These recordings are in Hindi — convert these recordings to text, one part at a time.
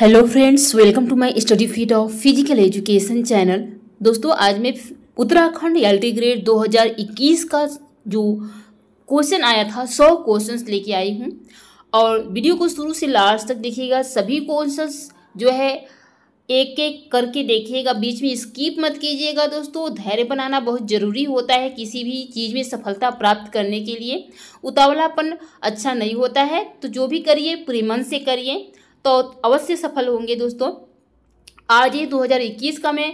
hello friends welcome to my study fit of physical education channel दोस्तों आज मैं उत्तराखंड एल ग्रेड 2021 का जो क्वेश्चन आया था 100 क्वेश्चंस लेके आई हूँ और वीडियो को शुरू से लास्ट तक देखिएगा सभी क्वेश्चंस जो है एक एक करके देखिएगा बीच में स्किप मत कीजिएगा दोस्तों धैर्य बनाना बहुत ज़रूरी होता है किसी भी चीज़ में सफलता प्राप्त करने के लिए उतावलापन अच्छा नहीं होता है तो जो भी करिए पूरे मन से करिए तो अवश्य सफल होंगे दोस्तों आज ये 2021 का मैं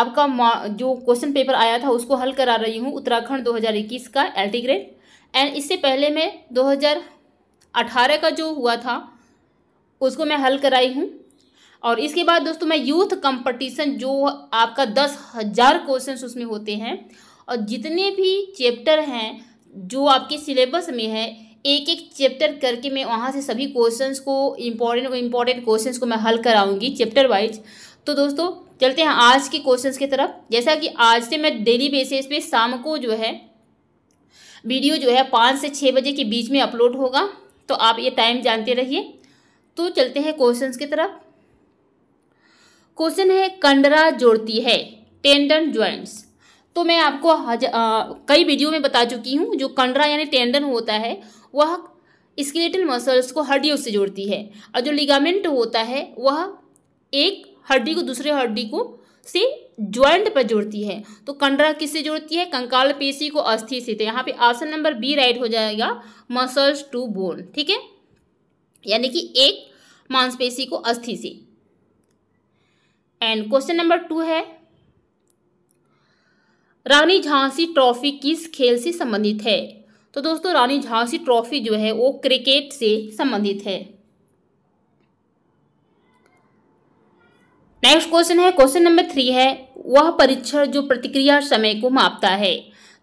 आपका जो क्वेश्चन पेपर आया था उसको हल करा रही हूँ उत्तराखंड 2021 का एल टी ग्रेड एंड इससे पहले मैं 2018 का जो हुआ था उसको मैं हल कराई हूँ और इसके बाद दोस्तों मैं यूथ कंपटीशन जो आपका दस हज़ार क्वेश्चन उसमें होते हैं और जितने भी चैप्टर हैं जो आपके सिलेबस में है एक एक चैप्टर करके मैं वहाँ से सभी क्वेश्चंस को इम्पोर्टेंट इम्पॉर्टेंट क्वेश्चंस को मैं हल कराऊंगी चैप्टर वाइज तो दोस्तों चलते हैं आज के क्वेश्चंस की तरफ जैसा कि आज से मैं डेली बेसिस पे शाम को जो है वीडियो जो है पाँच से छः बजे के बीच में अपलोड होगा तो आप ये टाइम जानते रहिए तो चलते हैं क्वेश्चन की तरफ क्वेश्चन है कंडरा जोड़ती है टेंडन ज्वाइंट्स तो मैं आपको हज, आ, कई वीडियो में बता चुकी हूँ जो कंडरा यानी टेंडन होता है वह स्केलेटल मसल्स को हड्डियों से जोड़ती है और जो लिगामेंट होता है वह एक हड्डी को दूसरे हड्डी को से ज्वाइंट पर जोड़ती है तो कंडरा किससे जोड़ती है कंकाल पेशी को अस्थि से तो यहाँ पे ऑप्शन नंबर बी राइट हो जाएगा मसल्स टू बोन ठीक है यानी कि एक मांसपेशी को अस्थि से एंड क्वेश्चन नंबर टू है रानी झांसी ट्रॉफी किस खेल से संबंधित है तो दोस्तों रानी झांसी ट्रॉफी जो है वो क्रिकेट से संबंधित है नेक्स्ट क्वेश्चन है क्वेश्चन नंबर थ्री है वह परीक्षण जो प्रतिक्रिया समय को मापता है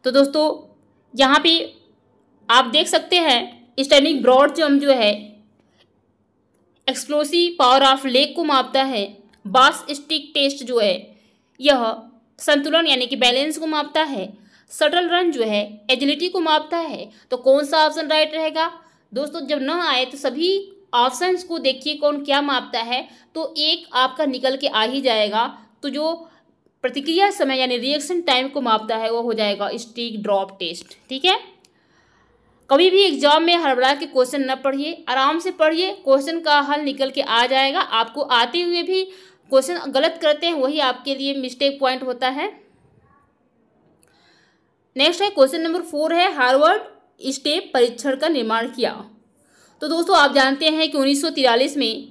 तो दोस्तों यहाँ पे आप देख सकते हैं स्टैंडिंग ब्रॉड जम जो है एक्सप्लोसिव पावर ऑफ लेग को मापता है बास स्टिक टेस्ट जो है यह संतुलन यानी कि बैलेंस को मापता है शटल रन जो है एजिलिटी को मापता है तो कौन सा ऑप्शन राइट रहेगा दोस्तों जब ना आए तो सभी ऑप्शन को देखिए कौन क्या मापता है तो एक आपका निकल के आ ही जाएगा तो जो प्रतिक्रिया समय यानी रिएक्शन टाइम को मापता है वो हो जाएगा स्टिक ड्रॉप टेस्ट ठीक है कभी भी एग्जाम में हड़बड़ा के क्वेश्चन न पढ़िए आराम से पढ़िए क्वेश्चन का हल निकल के आ जाएगा आपको आते हुए भी क्वेश्चन गलत करते हैं वही आपके लिए मिस्टेक पॉइंट होता है नेक्स्ट है क्वेश्चन नंबर फोर है हार्वर्ड स्टेप परीक्षण का निर्माण किया तो दोस्तों आप जानते हैं कि उन्नीस में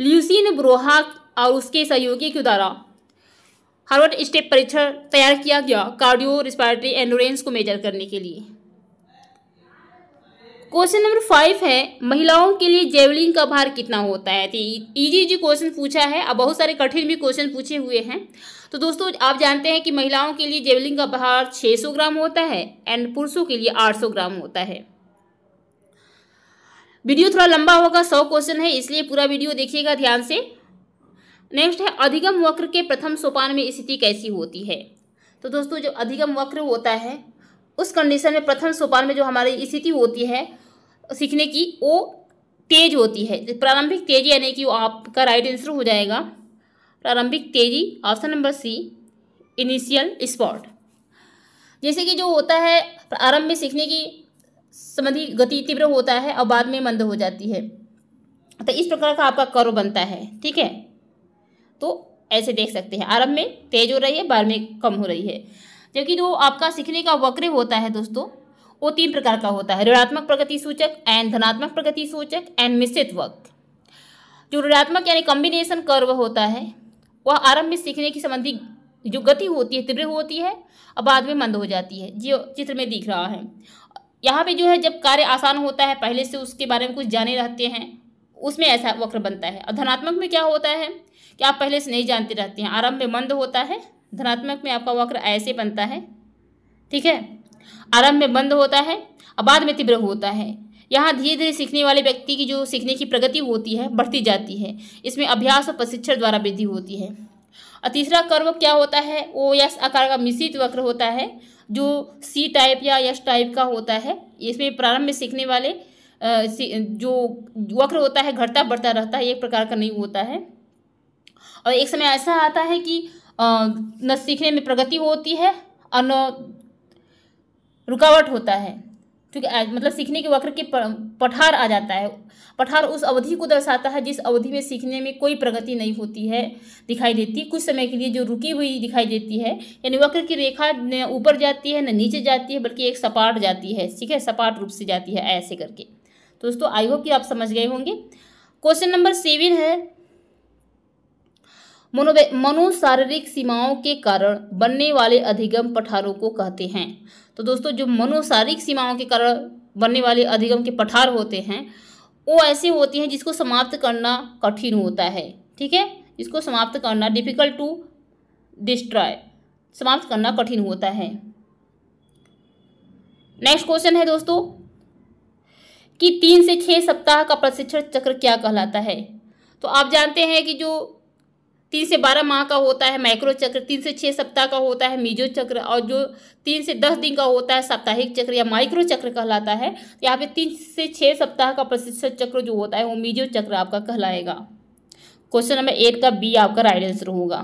ल्यूसिन ब्रोहा और उसके सहयोगी के द्वारा हार्वर्ड स्टेप परीक्षण तैयार किया गया कार्डियो रिस्पायरेटरी एंडोरेंस को मेजर करने के लिए क्वेश्चन नंबर फाइव है महिलाओं के लिए जेवलिन का भार कितना होता है इजी तो e जी क्वेश्चन पूछा है अब बहुत सारे कठिन भी क्वेश्चन पूछे हुए हैं तो दोस्तों आप जानते हैं कि महिलाओं के लिए जेवलिन का भार 600 ग्राम होता है एंड पुरुषों के लिए 800 ग्राम होता है वीडियो थोड़ा लंबा होगा सौ क्वेश्चन है इसलिए पूरा वीडियो देखिएगा ध्यान से नेक्स्ट है अधिगम वक्र के प्रथम सोपान में स्थिति कैसी होती है तो दोस्तों जो अधिगम वक्र होता है उस कंडीशन में प्रथम सोपान में जो हमारी स्थिति होती है सीखने की वो तेज होती है प्रारंभिक तेजी यानी कि वो आपका राइट आंसर हो जाएगा प्रारंभिक तेजी option number C initial spot जैसे कि जो होता है प्रारंभ में सीखने की संबंधी गति तीव्र होता है और बाद में मंद हो जाती है तो इस प्रकार का आपका कर्व बनता है ठीक है तो ऐसे देख सकते हैं आरंभ में तेज हो रही है बाद में कम हो रही है जबकि जो आपका सीखने का वक्र होता है दोस्तों वो तीन प्रकार का होता है ऋणात्मक प्रगति सूचक एंड धनात्मक प्रगति सूचक एंड मिश्रित वक्र जो ऋणात्मक यानी कॉम्बिनेशन कर्व होता है वह आरंभ में सीखने की संबंधी जो गति होती है तीव्र होती है और बाद में मंद हो जाती है जो चित्र में दिख रहा है यहाँ पे जो है जब कार्य आसान होता है पहले से उसके बारे में कुछ जाने रहते हैं उसमें ऐसा वक्र बनता है और धनात्मक में क्या होता है कि आप पहले से नहीं जानते रहते हैं आरंभ में मंद होता है धनात्मक में आपका वक्र ऐसे बनता है ठीक है आरंभ में बंद होता है और बाद में तीव्र होता है यहाँ धीरे धीरे सीखने वाले व्यक्ति की जो सीखने की प्रगति होती है बढ़ती जाती है इसमें अभ्यास और प्रशिक्षण द्वारा वृद्धि होती है और तीसरा कर्व क्या होता है वो यश आकार का मिश्रित वक्र होता है जो सी टाइप या यश टाइप का होता है इसमें प्रारंभ में सीखने वाले जो वक्र होता है घटता बढ़ता रहता है एक प्रकार का नहीं होता है और एक समय ऐसा आता है कि न सीखने में प्रगति होती है और न रुकावट होता है क्योंकि मतलब सीखने के वक्र के पठार आ जाता है पठार उस अवधि को दर्शाता है जिस अवधि में सीखने में कोई प्रगति नहीं होती है दिखाई देती कुछ समय के लिए जो रुकी हुई दिखाई देती है यानी वक्र की रेखा न ऊपर जाती है न नीचे जाती है बल्कि एक सपाट जाती है ठीक है सपाट रूप से जाती है ऐसे करके दोस्तों आई होप कि आप समझ गए होंगे क्वेश्चन नंबर सेवन है मनोशारीरिक सीमाओं के कारण बनने वाले अधिगम पठारों को कहते हैं तो दोस्तों जो मनोशारीरिक सीमाओं के कारण बनने वाले अधिगम के पठार होते हैं वो ऐसे होते हैं जिसको समाप्त करना कठिन होता है ठीक है इसको समाप्त करना डिफिकल्ट टू डिस्ट्रॉय समाप्त करना कठिन होता है नेक्स्ट क्वेश्चन है दोस्तों कि तीन से छः सप्ताह का प्रशिक्षण चक्र क्या कहलाता है तो आप जानते हैं कि जो तीन से बारह माह का होता है माइक्रो चक्र तीन से छः सप्ताह का होता है मीजो चक्र और जो तीन से दस दिन का होता है साप्ताहिक चक्र या माइक्रो चक्र कहलाता है तो यहाँ पे तीन से छः सप्ताह का प्रशिक्षण चक्र जो होता है वो मीजो चक्र आपका कहलाएगा क्वेश्चन नंबर एट का बी आपका राइट आंसर होगा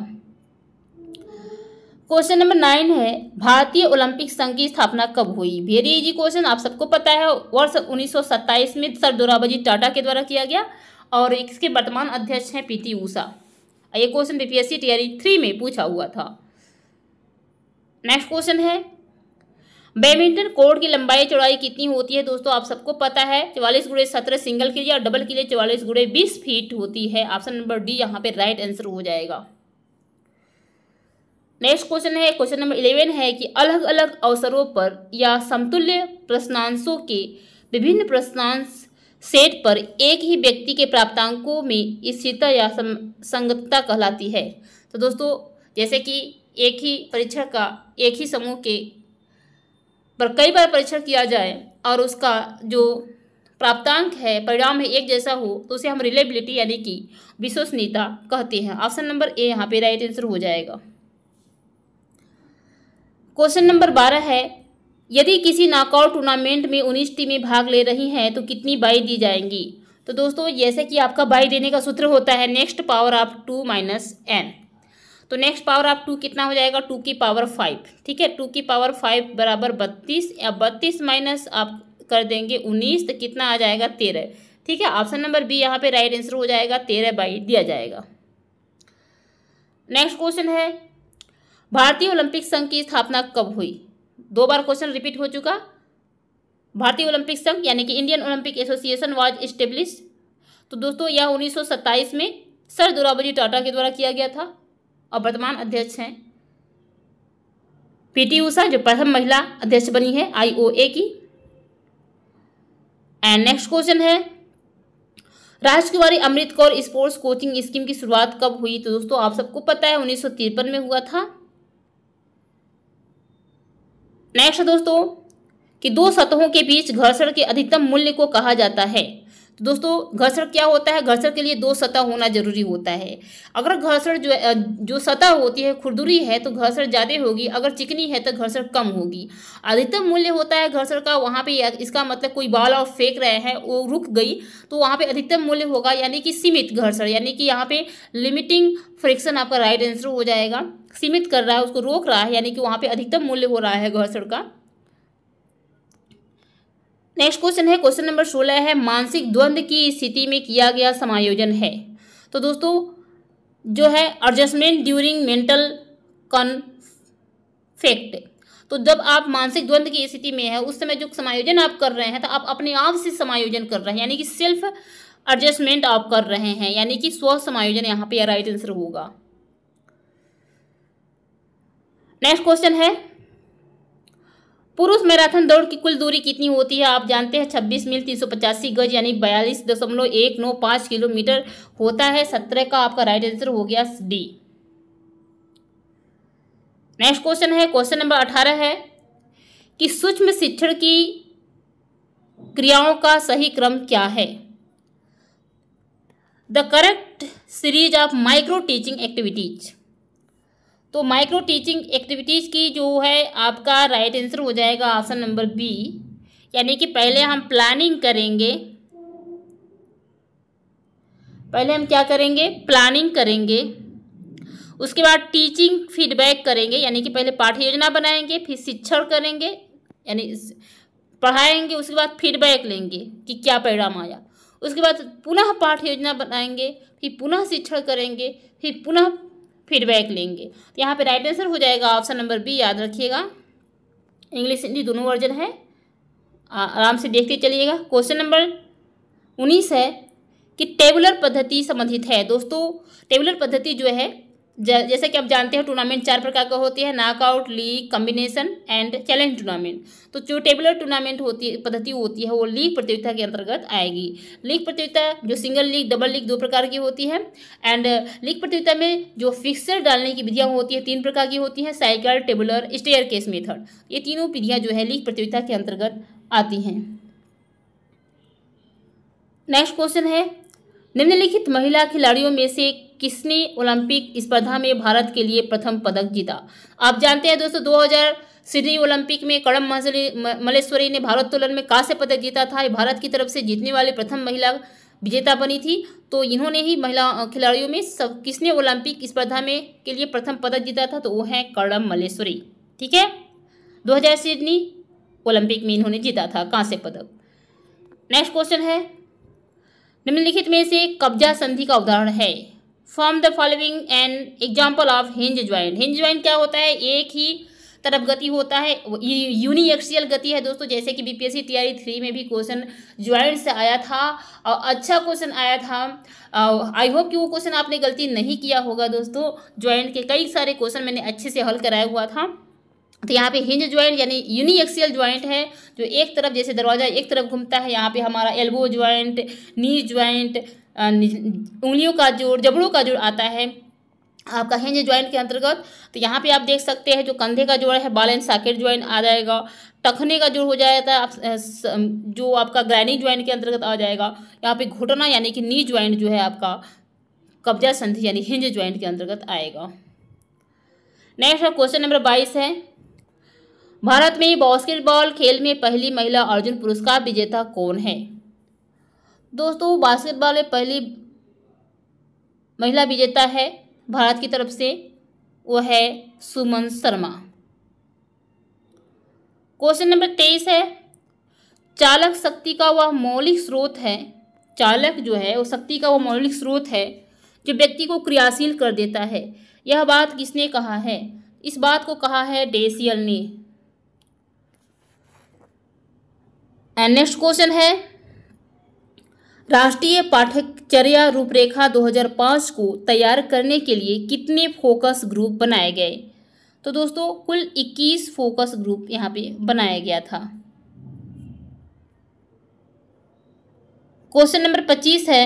क्वेश्चन नंबर नाइन है भारतीय ओलंपिक संघ की स्थापना कब हुई वेरी इजी क्वेश्चन आप सबको पता है वर्ष उन्नीस में सर दुराबाजी टाटा के द्वारा किया गया और इसके वर्तमान अध्यक्ष हैं पीटी ऊषा ये क्वेश्चन बीपीएससी टीआरई थ्री में पूछा हुआ था नेक्स्ट क्वेश्चन है बैडमिंटन कोर्ट की लंबाई चौड़ाई कितनी होती है दोस्तों आप सबको पता है चवालीस गुड़े सत्रह सिंगल के लिए और डबल के लिए चवालीस गुड़े बीस फीट होती है ऑप्शन नंबर डी यहाँ पे राइट आंसर हो जाएगा नेक्स्ट क्वेश्चन है क्वेश्चन नंबर इलेवन है कि अलग अलग अवसरों पर या समतुल्य प्रश्नांशों के विभिन्न प्रश्नांश सेट पर एक ही व्यक्ति के प्राप्तांकों में स्थिरता या संगतता कहलाती है तो दोस्तों जैसे कि एक ही परीक्षण का एक ही समूह के पर कई बार परीक्षण किया जाए और उसका जो प्राप्तांक है परिणाम है एक जैसा हो तो उसे हम रिलेबिलिटी यानी कि विश्वसनीयता कहते हैं ऑप्शन नंबर ए यहाँ पे राइट आंसर हो जाएगा क्वेश्चन नंबर बारह है यदि किसी नॉकआउट टूर्नामेंट में उन्नीस टीमें भाग ले रही हैं तो कितनी बाई दी जाएंगी तो दोस्तों जैसे कि आपका बाई देने का सूत्र होता है next power of two minus N तो नेक्स्ट पावर ऑफ टू कितना हो जाएगा टू की पावर फाइव ठीक है टू की पावर फाइव बराबर बत्तीस या बत्तीस माइनस आप कर देंगे उन्नीस तो कितना आ जाएगा तेरह ठीक है ऑप्शन नंबर बी यहाँ पे राइट आंसर हो जाएगा तेरह बाई दिया जाएगा नेक्स्ट क्वेश्चन है भारतीय ओलंपिक संघ की स्थापना कब हुई दो बार क्वेश्चन रिपीट हो चुका भारतीय ओलंपिक संघ यानी कि Indian Olympic Association was establish तो दोस्तों यह 1927 में सर दुराबजी टाटा के द्वारा किया गया था और वर्तमान अध्यक्ष हैं पीटी ऊषा जो प्रथम महिला अध्यक्ष बनी है आईओए की एंड नेक्स्ट क्वेश्चन है Rajkumari Amrit Kaur sports coaching scheme की शुरुआत कब हुई तो दोस्तों आप सबको पता है उन्नीस में हुआ था नेक्स्ट दोस्तों कि दो सतहों के बीच घर्षण के अधिकतम मूल्य को कहा जाता है तो दोस्तों घर्षण क्या होता है घर्षण के लिए दो सतह होना जरूरी होता है अगर घर्षण जो जो सतह होती है खुरदुरी है तो घर्षण ज़्यादा होगी अगर चिकनी है तो घर्षण कम होगी अधिकतम मूल्य होता है घर्षण का वहाँ पे इसका मतलब कोई बाल और फेंक रहे हैं वो रुक गई तो वहाँ पे अधिकतम मूल्य होगा यानी कि सीमित घर्षण यानी कि यहाँ पे लिमिटिंग फ्रिक्शन आपका राइट आंसर हो जाएगा सीमित कर रहा है उसको रोक रहा है यानी कि वहाँ पर अधिकतम मूल्य हो रहा है घर्षण का नेक्स्ट क्वेश्चन है क्वेश्चन नंबर सोलह है मानसिक द्वंद की स्थिति में किया गया समायोजन है तो दोस्तों जो है एडजस्टमेंट ड्यूरिंग मेंटल कॉन्फेक्ट तो जब आप मानसिक द्वंद्व की स्थिति में है उस समय जो समायोजन आप कर रहे हैं तो आप अपने आप से समायोजन कर रहे हैं यानी कि सेल्फ एडजस्टमेंट आप कर रहे हैं यानी कि स्व समायोजन यहाँ पे राइट आंसर होगा नेक्स्ट क्वेश्चन है पुरुष मैराथन दौड़ की कुल दूरी कितनी होती है आप जानते हैं छब्बीस मील तीन सौ पचासी गज यानी बयालीस दशमलव एक नौ पाँच किलोमीटर होता है सत्रह का आपका राइट आंसर हो गया डी नेक्स्ट क्वेश्चन है क्वेश्चन नंबर अठारह है कि सूक्ष्म शिक्षण की क्रियाओं का सही क्रम क्या है the correct series of micro teaching activities तो माइक्रो टीचिंग एक्टिविटीज़ की जो है आपका राइट आंसर हो जाएगा ऑप्शन नंबर बी यानी कि पहले हम प्लानिंग करेंगे पहले हम क्या करेंगे प्लानिंग करेंगे उसके बाद टीचिंग फीडबैक करेंगे यानी कि पहले पाठ्य योजना बनाएंगे फिर शिक्षण करेंगे यानी पढ़ाएंगे उसके बाद फीडबैक लेंगे कि क्या परिणाम आया उसके बाद पुनः पाठ्य योजना बनाएंगे फिर पुनः शिक्षण करेंगे फिर पुनः फीडबैक लेंगे तो यहाँ पे राइट आंसर हो जाएगा ऑप्शन नंबर बी याद रखिएगा इंग्लिश हिंदी दोनों वर्जन है आराम से देखते चलिएगा क्वेश्चन नंबर उन्नीस है कि टेबुलर पद्धति संबंधित है दोस्तों टेबुलर पद्धति जो है जैसे कि आप जानते हैं टूर्नामेंट चार प्रकार का होती है knockout league combination and challenge tournament तो जो टेबलर टूर्नामेंट होती पद्धति होती है वो लीग प्रतियोगिता के अंतर्गत आएगी लीग प्रतियोगिता जो सिंगल लीग डबल लीग दो प्रकार की होती है एंड लीग प्रतियोगिता में जो फिक्सर डालने की विधियाँ होती है तीन प्रकार की होती हैं cycle tabular staircase method ये तीनों विधियाँ जो है लीग प्रतियोगिता के अंतर्गत आती हैं नेक्स्ट क्वेश्चन है निम्नलिखित महिला खिलाड़ियों में से किसने ओलंपिक स्पर्धा में भारत के लिए प्रथम पदक जीता आप जानते हैं दोस्तों 2000 सिडनी ओलंपिक में कड़म मलेश्वरी ने भारोत्तोलन में कांस्य पदक जीता था भारत की तरफ से जीतने वाली प्रथम महिला विजेता बनी थी तो इन्होंने ही महिला खिलाड़ियों में सब किसने ओलंपिक स्पर्धा में के लिए प्रथम पदक जीता था तो वो है कड़म मलेश्वरी ठीक है 2000 सिडनी ओलंपिक में इन्होंने जीता था कांस्य पदक नेक्स्ट क्वेश्चन है निम्नलिखित में से कब्जा संधि का उदाहरण है from the following an example of hinge joint hinge joint क्या होता है एक ही तरफ गति होता है यूनी एक्सियल गति है दोस्तों जैसे कि बीपीएससी तैयारी थ्री में भी क्वेश्चन ज्वाइंट से आया था और अच्छा क्वेश्चन आया था आई होप कि वो क्वेश्चन आपने गलती नहीं किया होगा दोस्तों ज्वाइंट के कई सारे क्वेश्चन मैंने अच्छे से हल कराया हुआ था तो यहाँ पे हिंज ज्वाइंट यानी यूनी एक्सियल ज्वाइंट है जो एक तरफ जैसे दरवाज़ा एक तरफ घूमता है यहाँ पे हमारा एल्बो ज्वाइंट नी ज्वाइंट उंगलियों का जोड़ जबड़ों का जोड़ आता है आपका हिंज ज्वाइंट के अंतर्गत तो यहाँ पे आप देख सकते हैं जो कंधे का जोड़ है बाल एंड साकेट ज्वाइंट आ जाएगा टखने का जोड़ हो जाता है आप जो आपका ग्रैनी ज्वाइंट के अंतर्गत आ जाएगा यहाँ पे घुटना यानी कि नी ज्वाइंट जो है आपका कब्जा संधि यानी हिंज ज्वाइंट के अंतर्गत आएगा नेक्स्ट क्वेश्चन नंबर बाईस है भारत में बास्केटबॉल खेल में पहली महिला अर्जुन पुरस्कार विजेता कौन है दोस्तों वो बास्केटबॉल में पहली महिला विजेता है भारत की तरफ से वो है सुमन शर्मा क्वेश्चन नंबर तेईस है चालक शक्ति का वह मौलिक स्रोत है चालक जो है वो शक्ति का वह मौलिक स्रोत है जो व्यक्ति को क्रियाशील कर देता है यह बात किसने कहा है इस बात को कहा है डेसियल ने नेक्स्ट क्वेश्चन है राष्ट्रीय पाठ्यचर्या रूपरेखा 2005 को तैयार करने के लिए कितने फोकस ग्रुप बनाए गए तो दोस्तों कुल 21 फोकस ग्रुप यहाँ पे बनाया गया था क्वेश्चन नंबर 25 है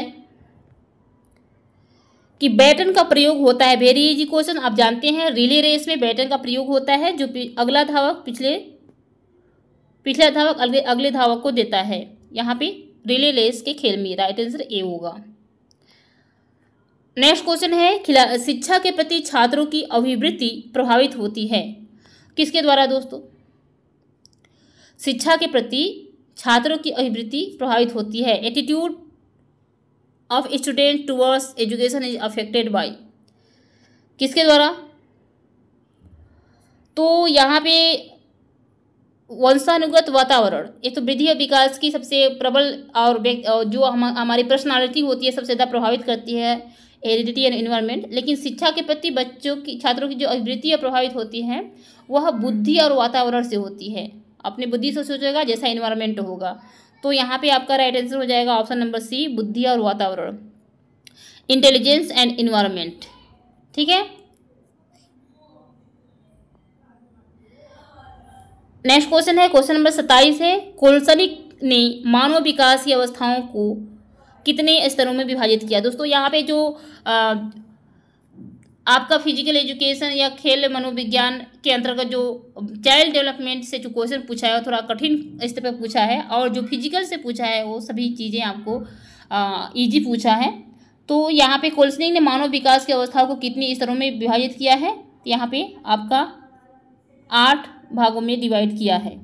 कि बैटन का प्रयोग होता है वेरी इजी क्वेश्चन आप जानते हैं रिले रेस में बैटन का प्रयोग होता है जो अगला धावक पिछले पिछला धावक अगले अगले धावक को देता है यहाँ पे रिले रेस के खेल में राइट आंसर ए होगा नेक्स्ट क्वेश्चन है खिला शिक्षा के प्रति छात्रों की अभिवृत्ति प्रभावित होती है किसके द्वारा दोस्तों शिक्षा के प्रति छात्रों की अभिवृत्ति प्रभावित होती है attitude of student towards education is affected by किसके द्वारा तो यहाँ पे वंशानुगत वातावरण ये तो वृद्धि और विकास की सबसे प्रबल और जो हम हमारी पर्सनालिटी होती है सबसे ज़्यादा प्रभावित करती है हेरिडिटी एंड इन्वायरमेंट लेकिन शिक्षा के प्रति बच्चों की छात्रों की जो अभिवृत्ति प्रभावित होती है वह बुद्धि और वातावरण से होती है अपनी बुद्धि से सोचेगा जैसा इन्वायरमेंट होगा तो यहाँ पे आपका राइट आंसर हो जाएगा ऑप्शन नंबर सी बुद्धि और वातावरण इंटेलिजेंस एंड इन्वायरमेंट ठीक है नेक्स्ट क्वेश्चन है क्वेश्चन नंबर सत्ताईस है कोलसनिक ने मानव विकास की अवस्थाओं को कितने स्तरों में विभाजित किया दोस्तों यहाँ पे जो आ, आपका फिजिकल एजुकेशन या खेल मनोविज्ञान के अंतर्गत जो चाइल्ड डेवलपमेंट से जो क्वेश्चन पूछा है थोड़ा कठिन स्तर पर पूछा है और जो फिजिकल से पूछा है वो सभी चीज़ें आपको ईजी पूछा है तो यहाँ पे कोल्सनिंग ने मानव विकास की अवस्थाओं को कितने स्तरों में विभाजित किया है यहाँ पे आपका आठ भागों में डिवाइड किया है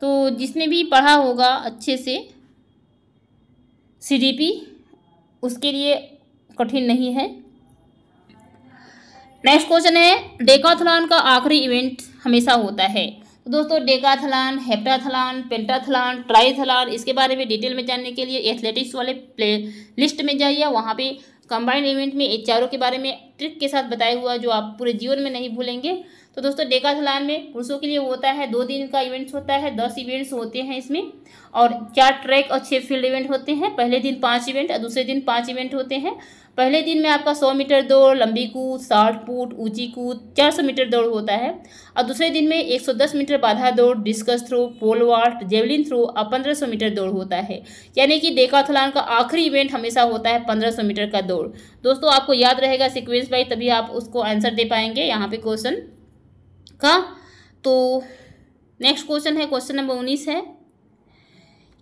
तो जिसने भी पढ़ा होगा अच्छे से सी उसके लिए कठिन नहीं है नेक्स्ट क्वेश्चन है डेकाथलॉन का आखिरी इवेंट हमेशा होता है तो दोस्तों डेकाथलान हेप्टाथलान पेंटाथलान ट्राइथलान इसके बारे में डिटेल में जानने के लिए एथलेटिक्स वाले प्ले लिस्ट में जाइए वहाँ पे कंबाइंड इवेंट में चारों के बारे में ट्रिक के साथ बताया हुआ जो आप पूरे जीवन में नहीं भूलेंगे तो दोस्तों थलान में पुरुषों के लिए होता है दो दिन का इवेंट्स होता है दस इवेंट्स होते हैं इसमें और चार ट्रैक और छः फील्ड इवेंट होते हैं पहले दिन पाँच इवेंट और दूसरे दिन पाँच इवेंट होते हैं पहले दिन में आपका सौ मीटर दौड़ लंबी कूद साठ फुट ऊंची कूद चार सौ मीटर दौड़ होता है और दूसरे दिन में एक सौ दस मीटर बाधा दौड़ discus throw pole vault javelin throw और पंद्रह सौ मीटर दौड़ होता है यानी कि डेकाथलान का आखिरी इवेंट हमेशा होता है पंद्रह सौ मीटर का दौड़ दोस्तों आपको याद रहेगा सिक्वेंस वाइज तभी आप उसको आंसर दे पाएंगे यहाँ पे क्वेश्चन का तो नेक्स्ट क्वेश्चन है क्वेश्चन नंबर उन्नीस है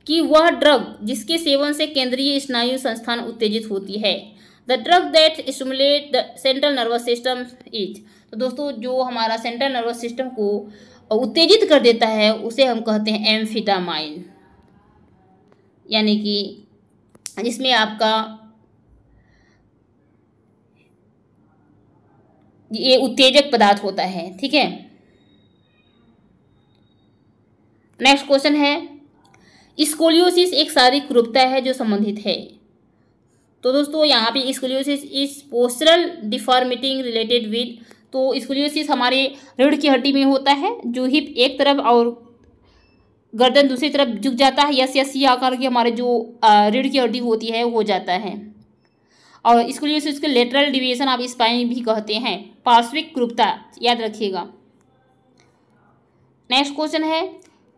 कि वह ड्रग जिसके सेवन से केंद्रीय स्नायु संस्थान उत्तेजित होती है the drug that stimulate the central nervous system is तो दोस्तों जो हमारा सेंट्रल नर्वस सिस्टम को उत्तेजित कर देता है उसे हम कहते हैं एम्फिटामाइन यानी कि जिसमें आपका ये उत्तेजक पदार्थ होता है ठीक है नेक्स्ट क्वेश्चन है स्कोलियोसिस एक शारीरिक रूपता है जो संबंधित है तो दोस्तों यहाँ पे scoliosis is postural deformity related with तो स्कोलियोसिस हमारे रीढ़ की हड्डी में होता है जो हिप एक तरफ और गर्दन दूसरी तरफ झुक जाता है यस यस ये आकार की हमारे जो रीढ़ की हड्डी होती है वो हो जाता है और स्कोलियोसिस के लेटरल डिविएशन आप स्पाइन भी कहते हैं पार्श्विक रूपता याद रखिएगा नेक्स्ट क्वेश्चन है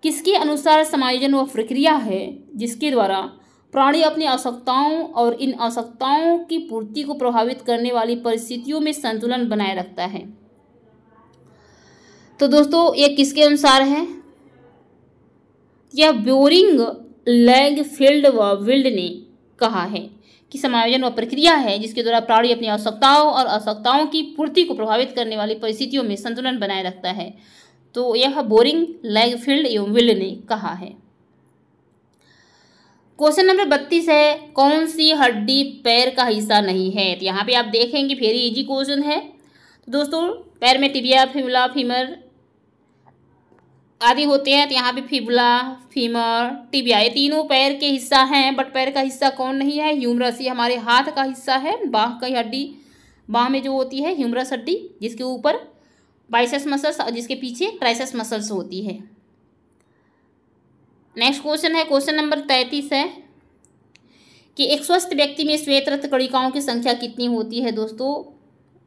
किसके अनुसार समायोजन व प्रक्रिया है जिसके द्वारा प्राणी अपनी आवश्यकताओं और इन आवश्यकताओं की पूर्ति को प्रभावित करने वाली परिस्थितियों में संतुलन बनाए रखता है तो दोस्तों ये किसके अनुसार है यह ब्योरिंग लैग फील्ड व विल्ड ने कहा है कि समायोजन व प्रक्रिया है जिसके द्वारा प्राणी अपनी आवश्यकताओं और आवश्यकताओं की पूर्ति को प्रभावित करने वाली परिस्थितियों में संतुलन बनाए रखता है तो यह बोरिंग एवं विल ने कहा है क्वेश्चन नंबर बत्तीस है कौन सी हड्डी पैर का हिस्सा नहीं है तो यहाँ पे आप देखेंगे फिर इजी क्वेश्चन है तो दोस्तों पैर में टिबिया फिबुला फीमर आदि होते हैं तो यहाँ पे फिबुला फीमर टिबिया ये तीनों पैर के हिस्सा हैं बट पैर का हिस्सा कौन नहीं है ह्यूमरस ये हमारे हाथ का हिस्सा है बाह का हड्डी बाह में जो होती है ह्यूमरस हड्डी जिसके ऊपर बाइसेस मसल्स और जिसके पीछे ट्राइसेप्स मसल्स होती है नेक्स्ट क्वेश्चन है क्वेश्चन नंबर तैंतीस है कि एक स्वस्थ व्यक्ति में श्वेत रक्त कणिकाओं की संख्या कितनी होती है दोस्तों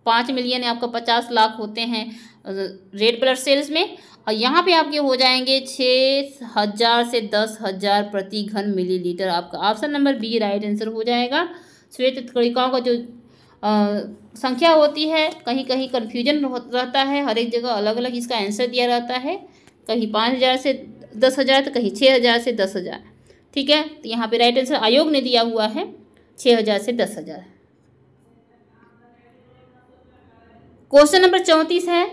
पाँच मिलियन आपका पचास लाख होते हैं रेड ब्लड सेल्स में और यहाँ पे आपके हो जाएंगे छः हज़ार से दस हज़ार प्रति घन मिलीलीटर आपका option number B right answer हो जाएगा श्वेत कणिकाओं का जो संख्या होती है कहीं कहीं कन्फ्यूजन रहता है हर एक जगह अलग अलग इसका आंसर दिया रहता है कहीं पाँच हज़ार से दस हज़ार तो कहीं छः हज़ार से दस हज़ार ठीक है तो यहाँ पे राइट आंसर आयोग ने दिया हुआ है छः हज़ार से दस हज़ार क्वेश्चन नंबर चौंतीस है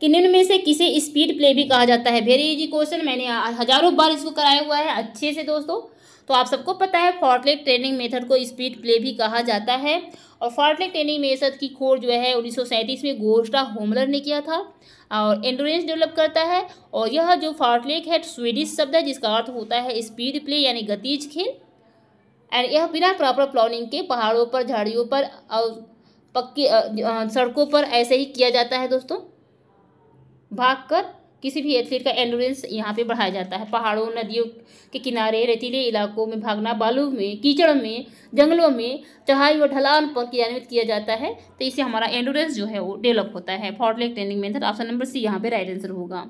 कि निम्न में से किसे स्पीड प्ले भी कहा जाता है वेरी इजी क्वेश्चन मैंने हज़ारों बार इसको कराया हुआ है अच्छे से दोस्तों तो आप सबको पता है फॉर्टलेट ट्रेनिंग मेथड को स्पीड प्ले भी कहा जाता है और फॉर्टलेट ट्रेनिंग मेथड की खोज जो है उन्नीस में गोस्टा होमलर ने किया था और एंडोरेंस डेवलप करता है और यह जो फॉर्टलेक है स्वीडिश शब्द है जिसका अर्थ होता है स्पीड प्ले यानी गतिज खेल एंड यह बिना प्रॉपर प्लानिंग के पहाड़ों पर झाड़ियों पर और पक्की सड़कों पर ऐसे ही किया जाता है दोस्तों भाग कर किसी भी एथलीट का एंडोरेंस यहाँ पे बढ़ाया जाता है पहाड़ों नदियों के किनारे रेतीले इलाकों में भागना बालू में कीचड़ में जंगलों में चढ़ाई व ढलान पर क्रियान्वित किया जाता है तो इससे हमारा एंडोरेंस जो है वो डेवलप होता है लेक training method option number C यहाँ पे राइट आंसर होगा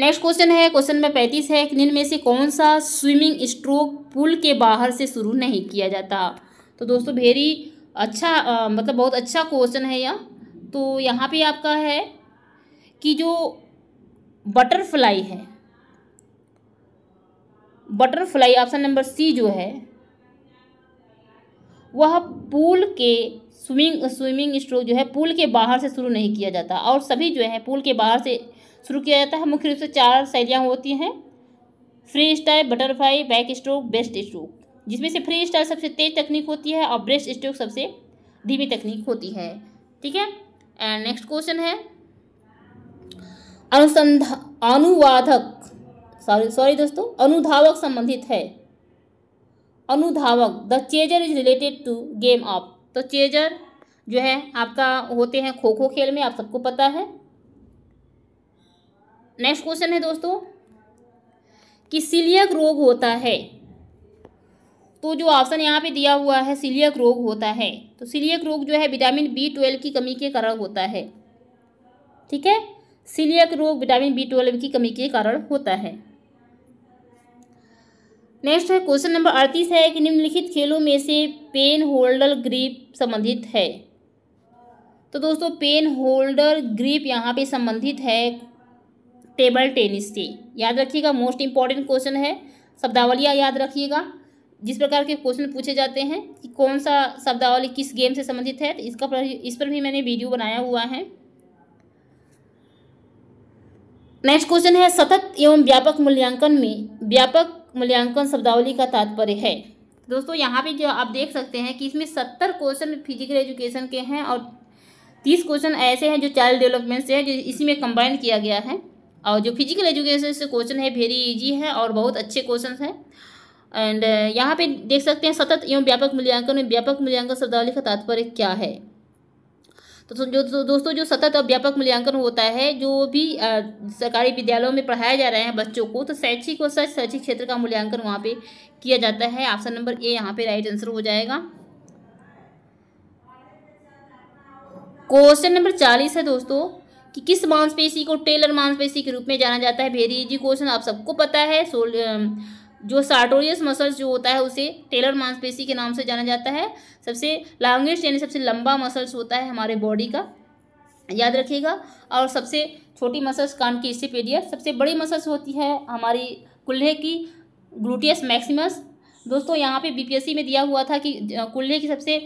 नेक्स्ट क्वेश्चन है क्वेश्चन नंबर पैंतीस है कि इनमें से कौन सा स्विमिंग स्ट्रोक पुल के बाहर से शुरू नहीं किया जाता तो दोस्तों भेरी अच्छा आ, मतलब बहुत अच्छा क्वेश्चन है यह तो यहाँ पे आपका है कि जो बटरफ्लाई है बटरफ्लाई ऑप्शन नंबर सी जो है वह पूल के स्विमिंग स्विमिंग स्ट्रोक जो है पूल के बाहर से शुरू नहीं किया जाता और सभी जो है पूल के बाहर से शुरू किया जाता है मुख्य रूप से चार शैलियाँ होती हैं free style butterfly back stroke best stroke जिसमें से फ्री स्टाइल सबसे तेज तकनीक होती है और ब्रेस्ट स्ट्रोक सबसे धीमी तकनीक होती है ठीक है एंड नेक्स्ट क्वेश्चन है अनुसंधा अनुवाधक सॉरी सॉरी दोस्तों अनुधावक संबंधित है अनुधावक the chaser is related to game of तो चेजर जो है आपका होते हैं खो खो खेल में आप सबको पता है नेक्स्ट क्वेश्चन है दोस्तों कि सिलियक रोग होता है तो जो ऑप्शन यहाँ पे दिया हुआ है सिलियक रोग होता है तो सिलियक रोग जो है विटामिन बी ट्वेल्व की कमी के कारण होता है ठीक है सीलियक रोग विटामिन बी ट्वेल्व की कमी के कारण होता है नेक्स्ट है क्वेश्चन नंबर अड़तीस है कि निम्नलिखित खेलों में से पेन होल्डर ग्रीप संबंधित है तो दोस्तों पेन होल्डर ग्रीप यहाँ पे संबंधित है टेबल टेनिस से याद रखिएगा मोस्ट इंपॉर्टेंट क्वेश्चन है शब्दावलियाँ याद रखिएगा जिस प्रकार के क्वेश्चन पूछे जाते हैं कि कौन सा शब्दावली किस गेम से संबंधित है तो इसका इस पर भी मैंने वीडियो बनाया हुआ है नेक्स्ट क्वेश्चन है सतत एवं व्यापक मूल्यांकन में व्यापक मूल्यांकन शब्दावली का तात्पर्य है दोस्तों यहाँ पे जो आप देख सकते हैं कि इसमें सत्तर क्वेश्चन फिजिकल एजुकेशन के हैं और तीस क्वेश्चन ऐसे हैं जो चाइल्ड डेवलपमेंट से है जो इसी में कंबाइन किया गया है और जो फिजिकल एजुकेशन से क्वेश्चन है वेरी ईजी है और बहुत अच्छे क्वेश्चन हैं एंड यहाँ पे देख सकते हैं सतत एवं व्यापक मूल्यांकन में व्यापक मूल्यांकन शब्दावली का तात्पर्य क्या है तो जो दोस्तों जो सतत और व्यापक मूल्यांकन होता है जो भी सरकारी विद्यालयों में पढ़ाया जा रहे हैं बच्चों को तो शैक्षिक और सच शैक्षिक क्षेत्र का मूल्यांकन वहाँ पे किया जाता है ऑप्शन नंबर ए यहाँ पे राइट आंसर हो जाएगा क्वेश्चन नंबर चालीस है दोस्तों कि किस मांसपेशी को टेलर मांसपेशी के रूप में जाना जाता है भेरी जी क्वेश्चन आप सबको पता है सोल जो सार्टोरियस मसल्स जो होता है उसे टेलर मांसपेशी के नाम से जाना जाता है सबसे लॉन्गेस्ट यानी सबसे लंबा मसल्स होता है हमारे बॉडी का याद रखिएगा और सबसे छोटी मसल्स कान की स्टिपेडिया सबसे बड़ी मसल्स होती है हमारी कुल्हे की ग्लूटियस मैक्सिमस दोस्तों यहाँ पे बीपीएससी में दिया हुआ था कि कुल्ले की सबसे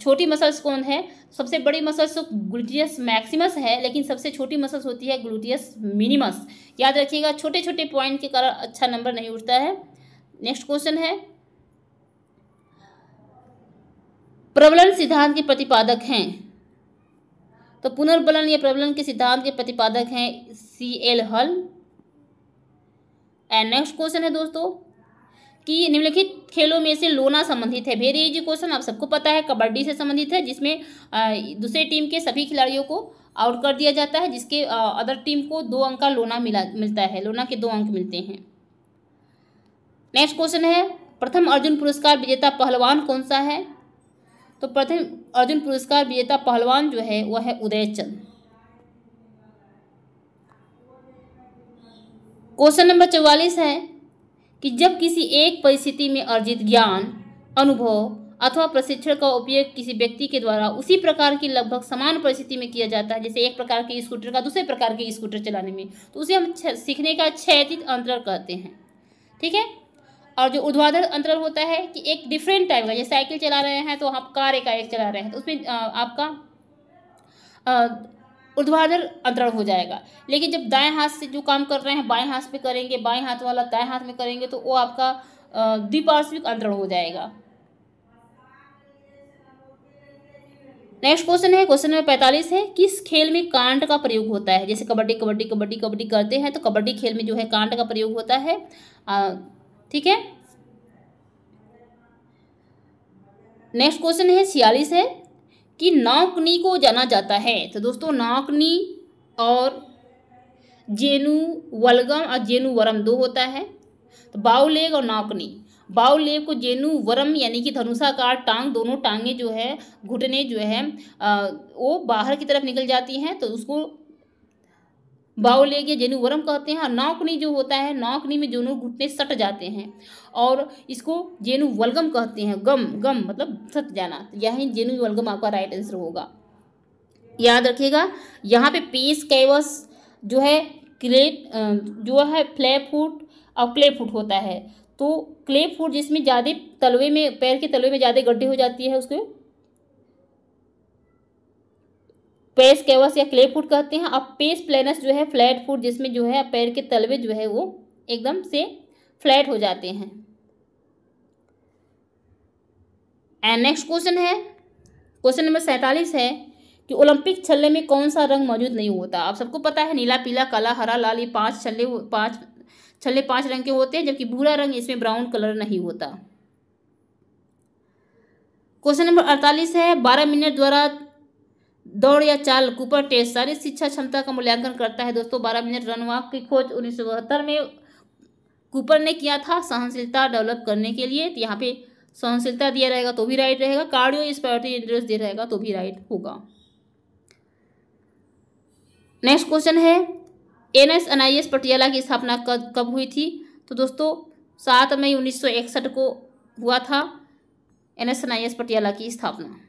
छोटी मसल्स कौन है सबसे बड़ी मसल्स तो ग्लूटियस मैक्सिमस है लेकिन सबसे छोटी मसल्स होती है ग्लूटियस मिनिमस याद रखिएगा छोटे छोटे पॉइंट के कारण अच्छा नंबर नहीं उठता है नेक्स्ट क्वेश्चन है प्रबलन सिद्धांत के प्रतिपादक हैं तो पुनर्बलन या प्रबलन के सिद्धांत के प्रतिपादक हैं C L Hull and next question है दोस्तों कि निम्नलिखित खेलों में से लोना संबंधित है वेरी इजी क्वेश्चन आप सबको पता है कबड्डी से संबंधित है जिसमें दूसरे टीम के सभी खिलाड़ियों को आउट कर दिया जाता है जिसके अदर टीम को दो अंक का लोना मिला मिलता है लोना के दो अंक मिलते हैं नेक्स्ट क्वेश्चन है प्रथम अर्जुन पुरस्कार विजेता पहलवान कौन सा है तो प्रथम अर्जुन पुरस्कार विजेता पहलवान जो है वह है चंद क्वेश्चन नंबर चौवालीस है कि जब किसी एक परिस्थिति में अर्जित ज्ञान अनुभव अथवा प्रशिक्षण का उपयोग किसी व्यक्ति के द्वारा उसी प्रकार की लगभग समान परिस्थिति में किया जाता है जैसे एक प्रकार के स्कूटर का दूसरे प्रकार के स्कूटर चलाने में तो उसे हम सीखने का क्षैतिक अंतर कहते हैं ठीक है और जो ऊर्ध्वाधर अंतर होता है कि एक डिफरेंट टाइप का जैसे साइकिल चला रहे हैं तो आप कार एकाएक चला रहे हैं तो उसमें आपका उर्ध्वाधर अंतरण हो जाएगा लेकिन जब दाएं हाथ से जो काम कर रहे हैं बाएं हाथ पे करेंगे बाएं हाथ वाला दाएं हाथ में करेंगे तो वो आपका द्विपार्श्विक अंतरण हो जाएगा नेक्स्ट क्वेश्चन है क्वेश्चन नंबर पैंतालीस है किस खेल में कांड का प्रयोग होता है जैसे कबड्डी कबड्डी कबड्डी कबड्डी करते हैं तो कबड्डी खेल में जो है कांड का प्रयोग होता है ठीक है नेक्स्ट क्वेश्चन है छियालीस है कि नाकनी को जाना जाता है तो दोस्तों नाकनी और जेनु वलगम और जेनु वरम दो होता है तो बाउलेग और नाकनी बाउलेग को जेनु वरम यानी कि धनुषाकार टांग दोनों टांगे जो है घुटने जो है वो बाहर की तरफ निकल जाती हैं तो उसको बाउल ले गया कहते हैं और नौकनी जो होता है नौकनी में दोनों घुटने सट जाते हैं और इसको जेनु वलगम कहते हैं गम गम मतलब सट जाना तो यही जेनु वलगम आपका राइट आंसर होगा याद रखिएगा यहाँ पे पेस कैवस जो है क्ले जो है फ्ले फुट और क्ले फुट होता है तो क्ले फुट जिसमें ज़्यादा तलवे में पैर के तलवे में ज़्यादा गड्ढे हो जाती है उसको पेस केवस या क्ले फूड कहते हैं अब पेस प्लेनस जो है फ्लैट फूड जिसमें जो है पैर के तलवे जो है वो एकदम से फ्लैट हो जाते हैं एंड नेक्स्ट क्वेश्चन है क्वेश्चन नंबर सैंतालीस है कि ओलंपिक छल्ले में कौन सा रंग मौजूद नहीं होता आप सबको पता है नीला पीला काला हरा लाल ये पांच छल्ले पांच छल्ले पांच रंग के होते हैं जबकि भूरा रंग इसमें ब्राउन कलर नहीं होता क्वेश्चन नंबर अड़तालीस है बारह मिनट द्वारा दौड़ या चाल कूपर टेस्ट शारीरिक शिक्षा क्षमता का मूल्यांकन करता है दोस्तों बारह मिनट रनवाक की खोज उन्नीस में कूपर ने किया था सहनशीलता डेवलप करने के लिए तो यहाँ पे सहनशीलता दिया रहेगा तो भी राइट रहेगा कार्डियो स्पायरटी इंटरेस्ट दिया रहेगा तो भी राइट होगा नेक्स्ट क्वेश्चन है N S N I S Patiala की स्थापना कब कब हुई थी तो दोस्तों सात मई उन्नीस को हुआ था N S N I S Patiala की स्थापना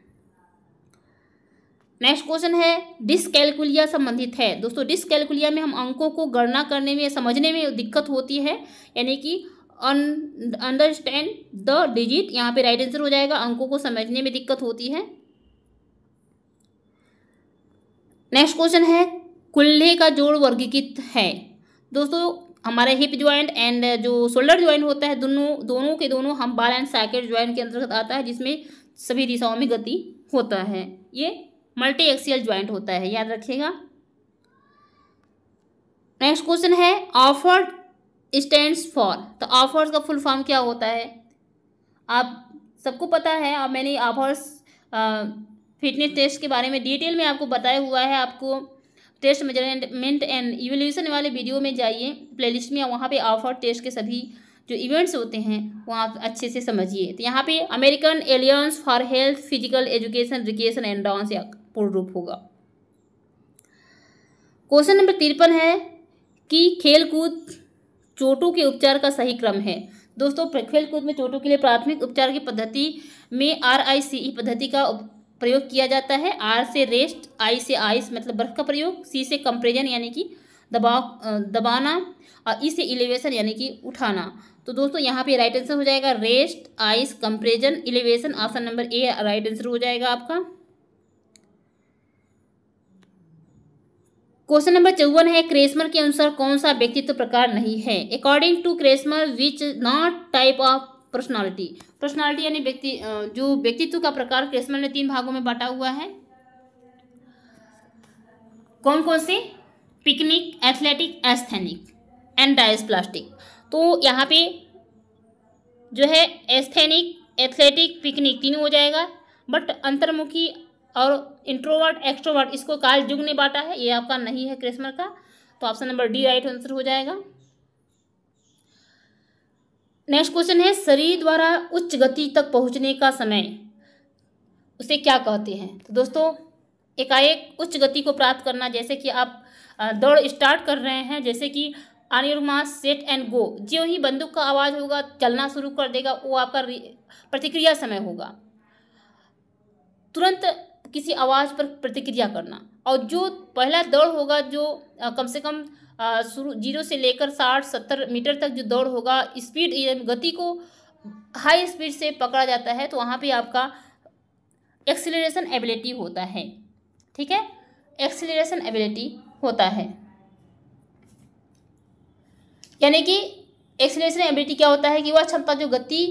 नेक्स्ट क्वेश्चन है डिसकैलकुलिया संबंधित है दोस्तों डिसकैलकुलिया में हम अंकों को गणना करने में समझने में दिक्कत होती है यानी कि अंडरस्टैंड द डिजिट यहाँ पे राइट आंसर हो जाएगा अंकों को समझने में दिक्कत होती है नेक्स्ट क्वेश्चन है कुल्हे का जोड़ वर्गीकृत है दोस्तों हमारा हिप ज्वाइंट एंड जो शोल्डर ज्वाइंट होता है दोनों दोनों के दोनों हम बाल एंड सैकेट ज्वाइंट के अंतर्गत आता है जिसमें सभी दिशाओं में गति होता है ये मल्टी एक्सियल ज्वाइंट होता है याद रखिएगा नेक्स्ट क्वेश्चन है ऑफर्ड स्टैंड फॉर तो ऑफर्स का फुल फॉर्म क्या होता है आप सबको पता है और मैंने ऑफर्स फिटनेस टेस्ट के बारे में डिटेल में आपको बताया हुआ है आपको टेस्ट मेजरमेंट एंड इवोल्यूशन वाले वीडियो में जाइए प्लेलिस्ट में वहाँ पे ऑफर टेस्ट के सभी जो इवेंट्स होते हैं वो आप अच्छे से समझिए तो यहाँ पे American alliance for health physical education recreation and dance पूर्ण रूप होगा क्वेश्चन नंबर तिरपन है कि खेलकूद चोटों के उपचार का सही क्रम है दोस्तों खेलकूद में चोटों के लिए प्राथमिक उपचार की पद्धति में आर आई सी ई पद्धति का प्रयोग किया जाता है आर से रेस्ट आई से आइस मतलब बर्फ का प्रयोग सी से कंप्रेजन यानी कि दबाव दबाना और ई e से इलेवेशन यानी कि उठाना तो दोस्तों यहाँ पे राइट आंसर हो जाएगा rest ice compression elevation option number A right answer हो जाएगा आपका क्वेश्चन नंबर चौवन है क्रेसमर के अनुसार कौन सा व्यक्तित्व प्रकार नहीं है according to Kretschmer which not type of personality personality यानी व्यक्ति जो व्यक्तित्व का प्रकार क्रेसमर ने तीन भागों में बांटा हुआ है कौन कौन से pyknic athletic asthenic and dysplastic तो यहाँ पे जो है एस्थेनिक एथलेटिक पिकनिक तीनों हो जाएगा बट अंतर्मुखी और इंट्रोवर्ट एक्सट्रोवर्ट इसको काल जुग ने बांटा है ये आपका नहीं है क्रिसमर का तो option number D right answer हो जाएगा नेक्स्ट क्वेश्चन है शरीर द्वारा उच्च गति तक पहुंचने का समय उसे क्या कहते हैं तो दोस्तों एकाएक उच्च गति को प्राप्त करना जैसे कि आप दौड़ स्टार्ट कर रहे हैं जैसे कि आनिर्मा सेट एंड गो जो ही बंदूक का आवाज़ होगा चलना शुरू कर देगा वो आपका प्रतिक्रिया समय होगा तुरंत किसी आवाज़ पर प्रतिक्रिया करना और जो पहला दौड़ होगा जो कम से कम शुरू जीरो से लेकर साठ सत्तर मीटर तक जो दौड़ होगा स्पीड गति को हाई स्पीड से पकड़ा जाता है तो वहाँ पे आपका एक्सीलरेशन एबिलिटी होता है ठीक है एक्सीलरेशन एबिलिटी होता है यानी कि एक्सीलरेशन एबिलिटी क्या होता है कि वह क्षमता जो गति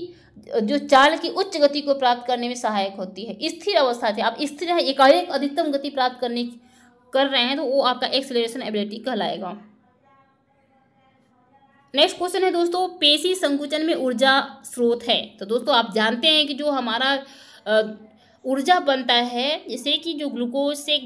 जो चाल की उच्च गति को प्राप्त करने में सहायक होती है स्थिर अवस्था से आप स्थिर है एकाएक अधिकतम गति प्राप्त करने कर रहे हैं तो वो आपका एक्सलेशन एबिलिटी कहलाएगा नेक्स्ट क्वेश्चन है दोस्तों पेशी संकुचन में ऊर्जा स्रोत है तो दोस्तों आप जानते हैं कि जो हमारा ऊर्जा बनता है जैसे कि जो ग्लूकोज से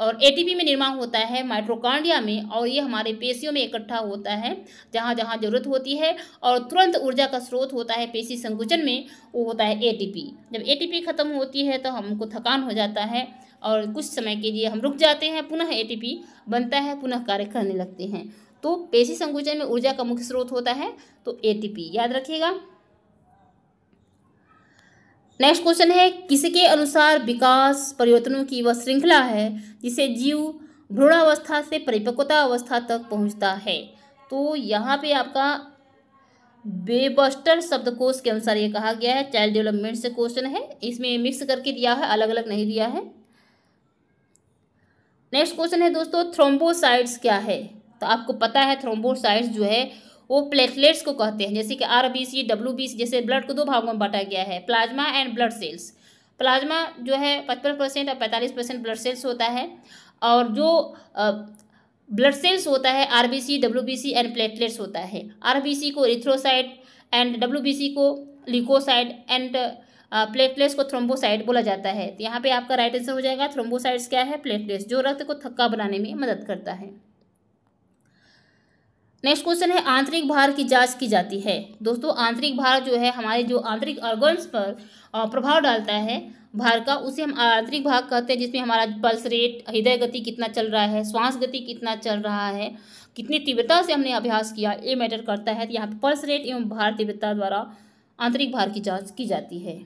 और एटीपी में निर्माण होता है माइट्रोकांडिया में और ये हमारे पेशियों में इकट्ठा होता है जहाँ जहाँ जरूरत होती है और तुरंत ऊर्जा का स्रोत होता है पेशी संकुचन में वो होता है एटीपी जब एटीपी खत्म होती है तो हमको थकान हो जाता है और कुछ समय के लिए हम रुक जाते हैं पुनः ए बनता है पुनः कार्य करने लगते हैं तो पेशी संकुचन में ऊर्जा का मुख्य स्रोत होता है तो ए याद रखिएगा नेक्स्ट क्वेश्चन है किसी के अनुसार विकास परिवर्तनों की वह श्रृंखला है जिसे जीव भ्रूणावस्था से परिपक्वता अवस्था तक पहुंचता है तो यहाँ पे आपका बेबस्टर शब्दकोश के अनुसार ये कहा गया है चाइल्ड डेवलपमेंट से क्वेश्चन है इसमें मिक्स करके दिया है अलग अलग नहीं दिया है नेक्स्ट क्वेश्चन है दोस्तों थ्रोम्बोसाइड्स क्या है तो आपको पता है थ्रोम्बोसाइड्स जो है वो प्लेटलेट्स को कहते हैं जैसे कि R B C W B C जैसे ब्लड को दो भागों में बांटा गया है plasma and blood cells plasma जो है पचपन परसेंट और पैंतालीस परसेंट ब्लड सेल्स होता है और जो ब्लड सेल्स होता है R B C W B C and platelets होता है आर बी सी को erythrocyte and W B C को लिकोसाइड एंड प्लेटलेट्स को थ्रोम्बोसाइड बोला जाता है तो यहाँ पे आपका राइट आंसर हो जाएगा थ्रोम्बोसाइड्स क्या है प्लेटलेट्स जो रक्त को थक्का बनाने में मदद करता है नेक्स्ट क्वेश्चन है आंतरिक भार की जांच की जाती है दोस्तों आंतरिक भार जो है हमारे जो आंतरिक ऑर्गन्स पर प्रभाव डालता है भार का उसे हम आंतरिक भाग कहते हैं जिसमें हमारा पल्स रेट हृदय गति कितना चल रहा है श्वास गति कितना चल रहा है कितनी तीव्रता से हमने अभ्यास किया ये मैटर करता है तो यहाँ पर पल्स रेट एवं भार तीव्रता द्वारा आंतरिक भार की जांच की जाती है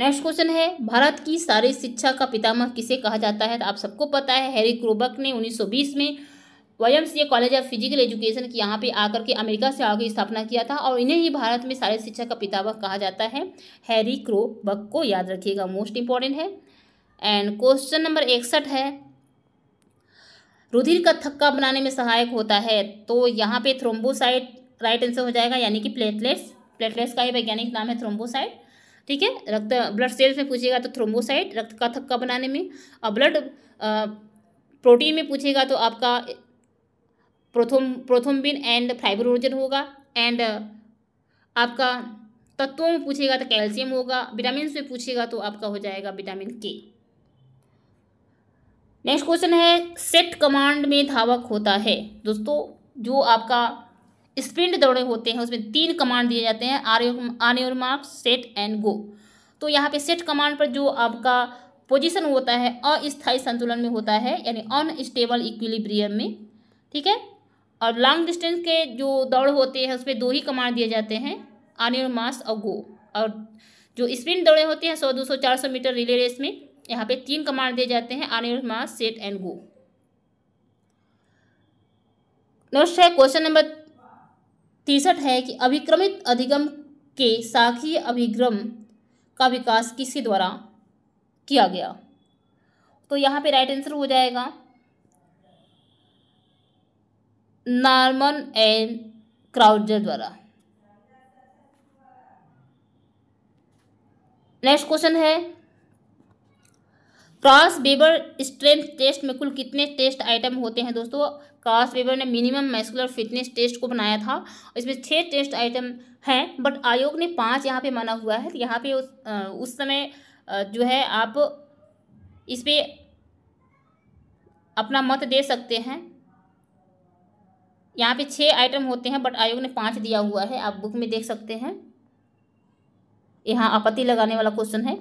नेक्स्ट क्वेश्चन है भारत की सारी शिक्षा का पितामह किसे कहा जाता है तो आप सबको पता है हैरी क्रोबक ने 1920 में ये कॉलेज ऑफ फिजिकल एजुकेशन की यहाँ पे आकर के अमेरिका से आकर स्थापना किया था और इन्हें ही भारत में सारे शिक्षा का पितामह कहा जाता है हैरी क्रो बक को याद रखिएगा मोस्ट इंपॉर्टेंट है एंड क्वेश्चन नंबर इकसठ है रुधिर का थक्का बनाने में सहायक होता है तो यहाँ पे थ्रोम्बोसाइट राइट आंसर हो जाएगा यानी कि प्लेटलेट्स प्लेटलेट्स का ही वैज्ञानिक नाम है थ्रोम्बोसाइट ठीक है रक्त ब्लड सेल्स में पूछेगा तो थ्रोम्बोसाइट रक्त का थक्का बनाने में और ब्लड प्रोटीन में पूछेगा तो आपका प्रोथोम प्रोथोम्बिन एंड फाइब्रोजन होगा एंड uh, आपका तत्वों में पूछेगा तो कैल्शियम होगा विटामिन से पूछेगा तो आपका हो जाएगा विटामिन के नेक्स्ट क्वेश्चन है सेट कमांड में धावक होता है दोस्तों जो आपका स्प्रिंट दौड़े होते हैं उसमें तीन कमांड दिए जाते हैं are on your marks set and go तो यहाँ पे सेट कमांड पर जो आपका पोजीशन होता है अस्थायी संतुलन में होता है यानी अनस्टेबल इक्विलिब्रियम में ठीक है और लॉन्ग डिस्टेंस के जो दौड़ होते हैं उसमें दो ही कमांड दिए जाते हैं आन योर मास और गो और जो स्प्रिंट दौड़े होते हैं सौ दो सौ चार सौ मीटर रिले रेस में यहाँ पे तीन कमांड दिए जाते हैं on your marks set and go next है क्वेश्चन नंबर तिरसठ है कि अभिक्रमित अधिगम के शाखीय अभिग्रम का विकास किसके द्वारा किया गया तो यहाँ पे राइट आंसर हो जाएगा नॉर्मन एंड क्राउजर द्वारा नेक्स्ट क्वेश्चन है क्रॉस वेबर स्ट्रेंथ टेस्ट में कुल कितने टेस्ट आइटम होते हैं दोस्तों क्रॉस वेबर ने मिनिमम मैस्कुलर फिटनेस टेस्ट को बनाया था इसमें छः टेस्ट आइटम हैं बट आयोग ने पांच यहाँ पे माना हुआ है यहाँ पे उस, उस समय जो है आप इस पर अपना मत दे सकते हैं यहाँ पे छः आइटम होते हैं बट आयोग ने पाँच दिया हुआ है आप बुक में देख सकते हैं यहाँ आपत्ति लगाने वाला क्वेश्चन है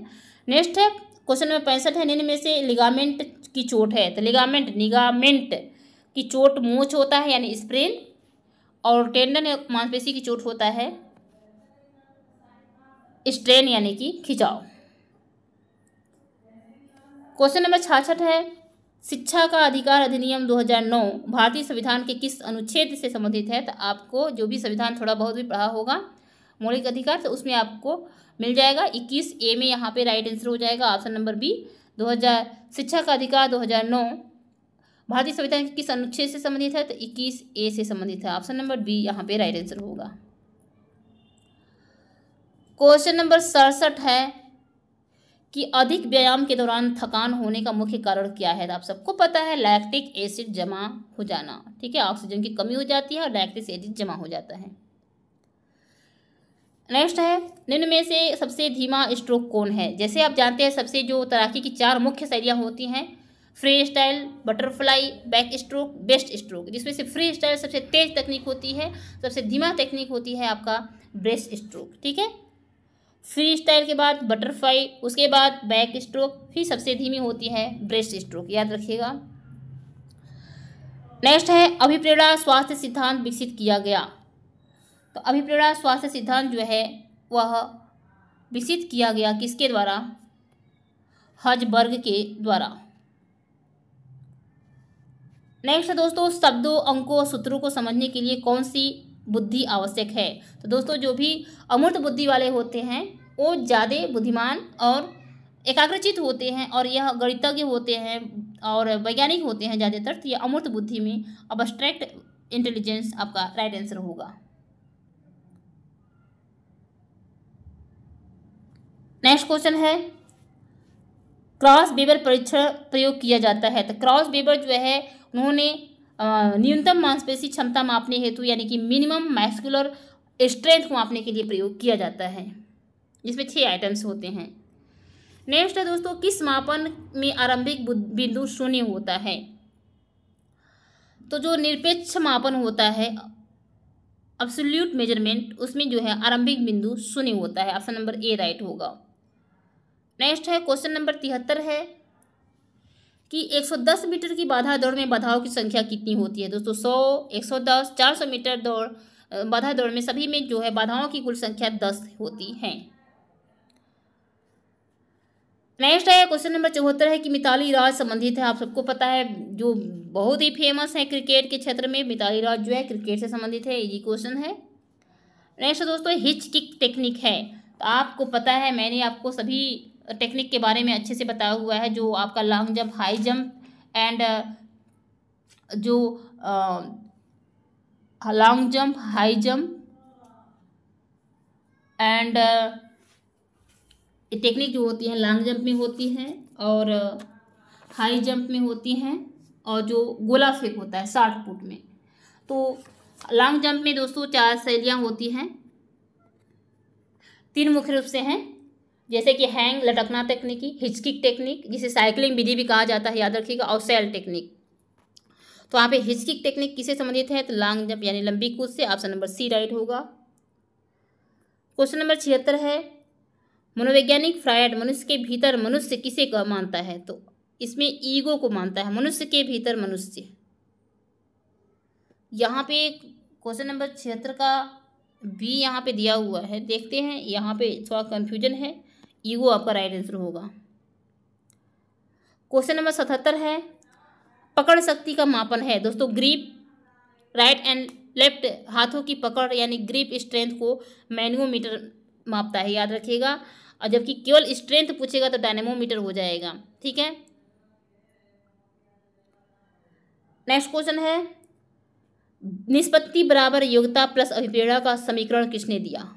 नेक्स्ट है क्वेश्चन नंबर पैंसठ है निम्न में से लिगामेंट की चोट है तो लिगामेंट निगामेंट की चोट मोच होता है यानी स्प्रेन और टेंडन मांसपेशी की चोट होता है स्ट्रेन यानी कि खिंचाव क्वेश्चन नंबर छाछठ है शिक्षा का अधिकार अधिनियम 2009 भारतीय संविधान के किस अनुच्छेद से संबंधित है तो आपको जो भी संविधान थोड़ा बहुत भी पढ़ा होगा मौलिक अधिकार तो उसमें आपको मिल जाएगा 21 ए में यहाँ पे राइट आंसर हो जाएगा ऑप्शन नंबर बी 2000 शिक्षा का अधिकार 2009 भारतीय संविधान के किस अनुच्छेद से संबंधित है तो इक्कीस ए से संबंधित है ऑप्शन नंबर बी यहाँ पर राइट आंसर होगा क्वेश्चन नंबर सड़सठ है कि अधिक व्यायाम के दौरान थकान होने का मुख्य कारण क्या है तो आप सबको पता है लैक्टिक एसिड जमा हो जाना ठीक है ऑक्सीजन की कमी हो जाती है और लैक्टिक एसिड जमा हो जाता है नेक्स्ट है निम्न में से सबसे धीमा स्ट्रोक कौन है जैसे आप जानते हैं सबसे जो तैराकी की चार मुख्य शैलियाँ होती हैं free style butterfly back stroke best stroke जिसमें से फ्री स्टाइल सबसे तेज तकनीक होती है सबसे धीमा तकनीक होती है आपका ब्रेस्ट स्ट्रोक ठीक है फ्री स्टाइल के बाद बटरफ्लाई उसके बाद बैक स्ट्रोक फिर सबसे धीमी होती है ब्रेस्ट स्ट्रोक याद रखिएगा नेक्स्ट है अभिप्रेरणा स्वास्थ्य सिद्धांत विकसित किया गया तो अभिप्रेरणा स्वास्थ्य सिद्धांत जो है वह विकसित किया गया किसके द्वारा हजबर्ग के द्वारा नेक्स्ट है दोस्तों शब्दों अंकों और सूत्रों को समझने के लिए कौन सी बुद्धि आवश्यक है तो दोस्तों जो भी अमूर्त बुद्धि वाले होते हैं वो ज़्यादा बुद्धिमान और एकाग्रचित होते हैं और यह गणितज्ञ होते हैं और वैज्ञानिक होते हैं ज़्यादातर तो यह अमूर्त बुद्धि में अबस्ट्रैक्ट इंटेलिजेंस आपका राइट आंसर होगा नेक्स्ट क्वेश्चन है क्रॉस बेबर परीक्षण प्रयोग किया जाता है तो क्रॉस बेबर जो है उन्होंने न्यूनतम मांसपेशी क्षमता मापने हेतु यानी कि मिनिमम मैस्कुलर स्ट्रेंथ को मापने के लिए प्रयोग किया जाता है जिसमें छः आइटम्स होते हैं नेक्स्ट है दोस्तों किस मापन में आरंभिक बिंदु शून्य होता है तो जो निरपेक्ष मापन होता है अब्सोल्यूट मेजरमेंट उसमें जो है आरंभिक बिंदु शून्य होता है ऑप्शन नंबर ए राइट होगा नेक्स्ट है क्वेश्चन नंबर तिहत्तर है कि 110 मीटर की बाधा दौड़ में बाधाओं की संख्या कितनी होती है दोस्तों 100, 110, 400 मीटर दौड़ बाधा दौड़ में सभी में जो है बाधाओं की कुल संख्या दस होती है नेक्स्ट है क्वेश्चन नंबर चौहत्तर है कि मिताली राज संबंधित है आप सबको पता है जो बहुत ही फेमस है क्रिकेट के क्षेत्र में मिताली राज जो है क्रिकेट से संबंधित है ये क्वेश्चन है नेक्स्ट दोस्तों हिच किक टेक्निक है तो आपको पता है मैंने आपको सभी टेक्निक के बारे में अच्छे से बताया हुआ है जो आपका long jump high jump and जो long jump high jump and technique जो होती है लॉन्ग जंप में होती है और हाई जंप में होती हैं और जो गोला फेंक होता है साठ फुट में तो लॉन्ग जंप में दोस्तों चार शैलियाँ होती हैं तीन मुख्य रूप से हैं जैसे कि हैंग लटकना तकनीकी हिचकिक टेक्निक जिसे साइकिलिंग विधि भी कहा जाता है याद रखिएगा और सेल टेक्निक तो वहाँ पे हिचकिक टेक्निक किसे संबंधित है तो लॉन्ग जंप यानी लंबी कूद से ऑप्शन नंबर सी राइट होगा क्वेश्चन नंबर छिहत्तर है मनोवैज्ञानिक फ्रायड मनुष्य के भीतर मनुष्य किसे का मानता है तो इसमें ईगो को मानता है मनुष्य के भीतर मनुष्य यहाँ पे क्वेश्चन नंबर छिहत्तर का बी यहाँ पे दिया हुआ है देखते हैं यहाँ पे थोड़ा कन्फ्यूजन है ई वो आपका राइट आंसर होगा क्वेश्चन नंबर सतहत्तर है पकड़ शक्ति का मापन है दोस्तों ग्रीप राइट एंड लेफ्ट हाथों की पकड़ यानी ग्रीप स्ट्रेंथ को मैनुओमीटर मापता है याद रखिएगा और जबकि केवल स्ट्रेंथ पूछेगा तो डायनेमोमीटर हो जाएगा ठीक है नेक्स्ट क्वेश्चन है निष्पत्ति बराबर योग्यता प्लस अभिप्रेरणा का समीकरण किसने दिया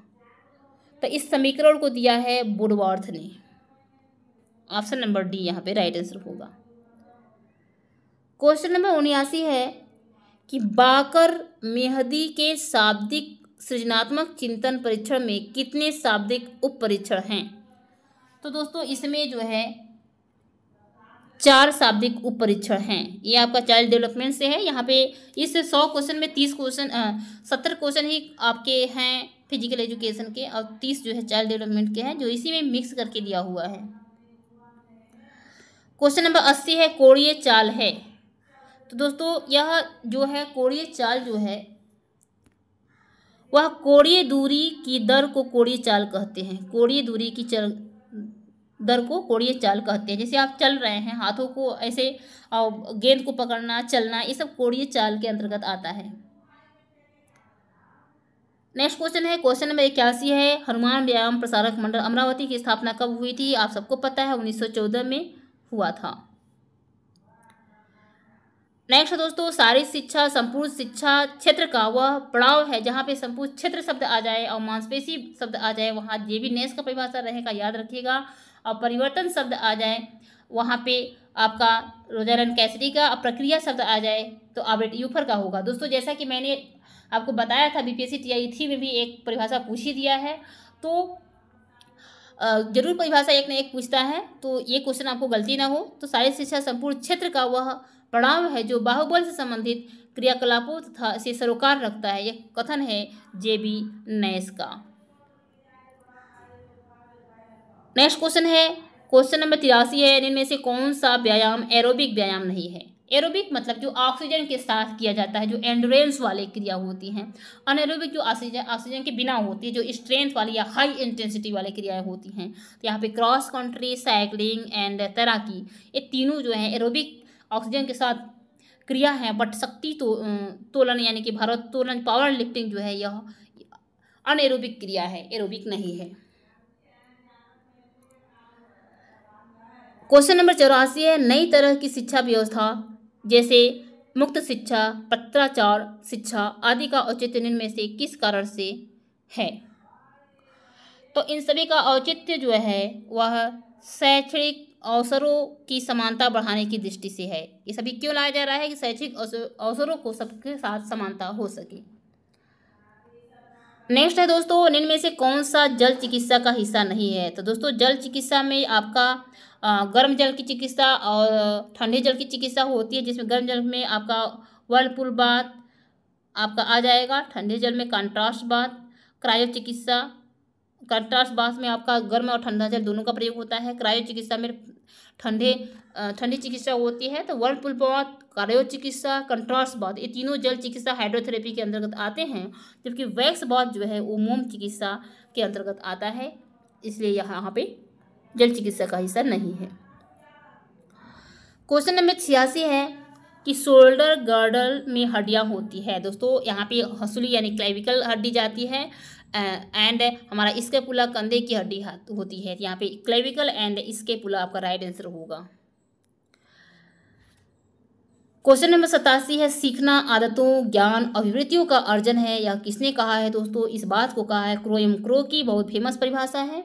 तो इस समीकरण को दिया है बुडवार्थ ने ऑप्शन नंबर डी यहाँ पे राइट आंसर होगा क्वेश्चन नंबर उन्यासी है कि बाकर मेहदी के शाब्दिक सृजनात्मक चिंतन परीक्षण में कितने शाब्दिक उप परीक्षण हैं तो दोस्तों इसमें जो है चार शाब्दिक उप परीक्षण हैं ये आपका चाइल्ड डेवलपमेंट से है यहाँ पे इस सौ क्वेश्चन में तीस क्वेश्चन सत्तर क्वेश्चन ही आपके हैं फिजिकल एजुकेशन के और तीस जो है चाइल्ड डेवलपमेंट के हैं जो इसी में मिक्स करके दिया हुआ है क्वेश्चन नंबर अस्सी है कोड़िए चाल है तो दोस्तों यह जो है कोड़िए चाल जो है वह कोड़िए दूरी की दर को कोड़िए चाल कहते हैं कोड़िए दूरी की चल दर को कोड़िए चाल कहते हैं जैसे आप चल रहे हैं हाथों को ऐसे गेंद को पकड़ना चलना ये सब कोड़िए चाल के अंतर्गत आता है नेक्स्ट क्वेश्चन है क्वेश्चन नंबर इक्यासी है हनुमान व्यायाम प्रसारक मंडल अमरावती की स्थापना कब हुई थी आप सबको पता है 1914 में हुआ था नेक्स्ट दोस्तों सारी शिक्षा संपूर्ण शिक्षा क्षेत्र का वह पड़ाव है जहाँ पे संपूर्ण क्षेत्र शब्द आ जाए और मांसपेशी शब्द आ जाए वहाँ जे भी नेस का परिभाषा रहेगा याद रखिएगा और परिवर्तन शब्द आ जाए वहाँ पे आपका रोजारन कैसरी का प्रक्रिया शब्द आ जाए तो आप यूफर का होगा दोस्तों जैसा कि मैंने आपको बताया था बीपीएससी टीआई थ्री में भी एक परिभाषा पूछ ही दिया है तो जरूर परिभाषा एक न एक पूछता है तो ये क्वेश्चन आपको गलती ना हो तो सारी शिक्षा संपूर्ण क्षेत्र का वह पड़ाव है जो बाहुबल से संबंधित क्रियाकलापों तथा से सरोकार रखता है यह कथन है जे बी नैस का नेक्स्ट क्वेश्चन है क्वेश्चन नंबर तिरासी है इनमें से कौन सा व्यायाम एरोबिक व्यायाम नहीं है एरोबिक मतलब जो ऑक्सीजन के साथ किया जाता है जो एंडोरेंस वाले क्रिया होती हैं अनएरोबिक जो ऑक्सीजन ऑक्सीजन के बिना होती है जो स्ट्रेंथ वाली या हाई इंटेंसिटी वाली क्रियाएं होती हैं तो यहाँ पे क्रॉस कंट्री साइकिलिंग एंड तैराकी ये तीनों जो है एरोबिक ऑक्सीजन के साथ क्रिया है बट शक्ति तो तोलन यानी कि भारत तोलन पावर लिफ्टिंग जो है यह अनएरोबिक क्रिया है एरोबिक नहीं है क्वेश्चन नंबर चौरासी है नई तरह की शिक्षा व्यवस्था जैसे मुक्त शिक्षा पत्राचार शिक्षा आदि का औचित्य निम्न में से किस कारण से है तो इन सभी का औचित्य जो है वह शैक्षणिक अवसरों की समानता बढ़ाने की दृष्टि से है ये सभी क्यों लाया जा रहा है कि शैक्षिक अवसरों को सबके साथ समानता हो सके नेक्स्ट है दोस्तों इनमें से कौन सा जल चिकित्सा का हिस्सा नहीं है तो दोस्तों जल चिकित्सा में आपका गर्म जल की चिकित्सा और ठंडे जल की चिकित्सा होती है जिसमें गर्म जल में आपका वर्लपुल बात आपका आ जाएगा ठंडे जल में कंट्रास्ट बात क्रायो चिकित्सा कंट्रास्ट बात में आपका गर्म और ठंडा जल दोनों का प्रयोग होता है क्रायो चिकित्सा में ठंडे ठंडी चिकित्सा होती है तो वर्लपुल बात कार्यो चिकित्सा कंट्रास्ट बाथ ये तीनों जल चिकित्सा हाइड्रोथेरेपी के अंतर्गत आते हैं जबकि वैक्स बाथ जो है वो मोम चिकित्सा के अंतर्गत आता है इसलिए यहाँ यहाँ पे जल चिकित्सा का हिस्सा नहीं है क्वेश्चन नंबर छियासी है कि शोल्डर गर्डल में हड्डियाँ होती है दोस्तों यहाँ पे हसुली यानी क्लाइविकल हड्डी जाती है एंड हमारा इसके पुला कंधे की हड्डी होती है यहाँ पे क्लेविकल एंड इसके पुला आपका राइट आंसर होगा क्वेश्चन नंबर सतासी है सीखना आदतों ज्ञान अभिवृत्तियों का अर्जन है या किसने कहा है दोस्तों इस बात को कहा है क्रोएम क्रो की बहुत फेमस परिभाषा है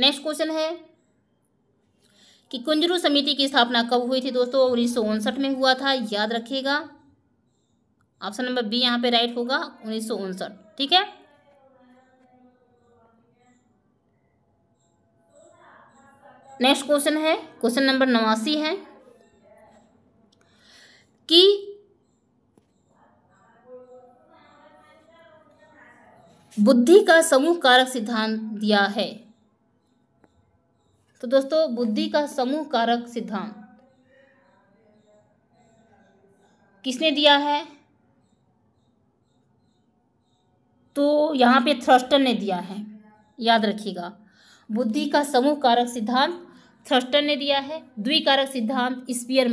नेक्स्ट क्वेश्चन है कि कुंजरू समिति की स्थापना कब हुई थी दोस्तों उन्नीस में हुआ था याद रखिएगा ऑप्शन नंबर बी यहां पे राइट होगा उन्नीस ठीक है नेक्स्ट क्वेश्चन है क्वेश्चन नंबर नवासी है कि बुद्धि का समूह कारक सिद्धांत दिया है तो दोस्तों बुद्धि का समूह कारक सिद्धांत किसने दिया है तो यहाँ पे थ्रस्टर ने दिया है याद रखिएगा बुद्धि का समूह कारक सिद्धांत थर्स्टन ने दिया है द्विकारक सिद्धांत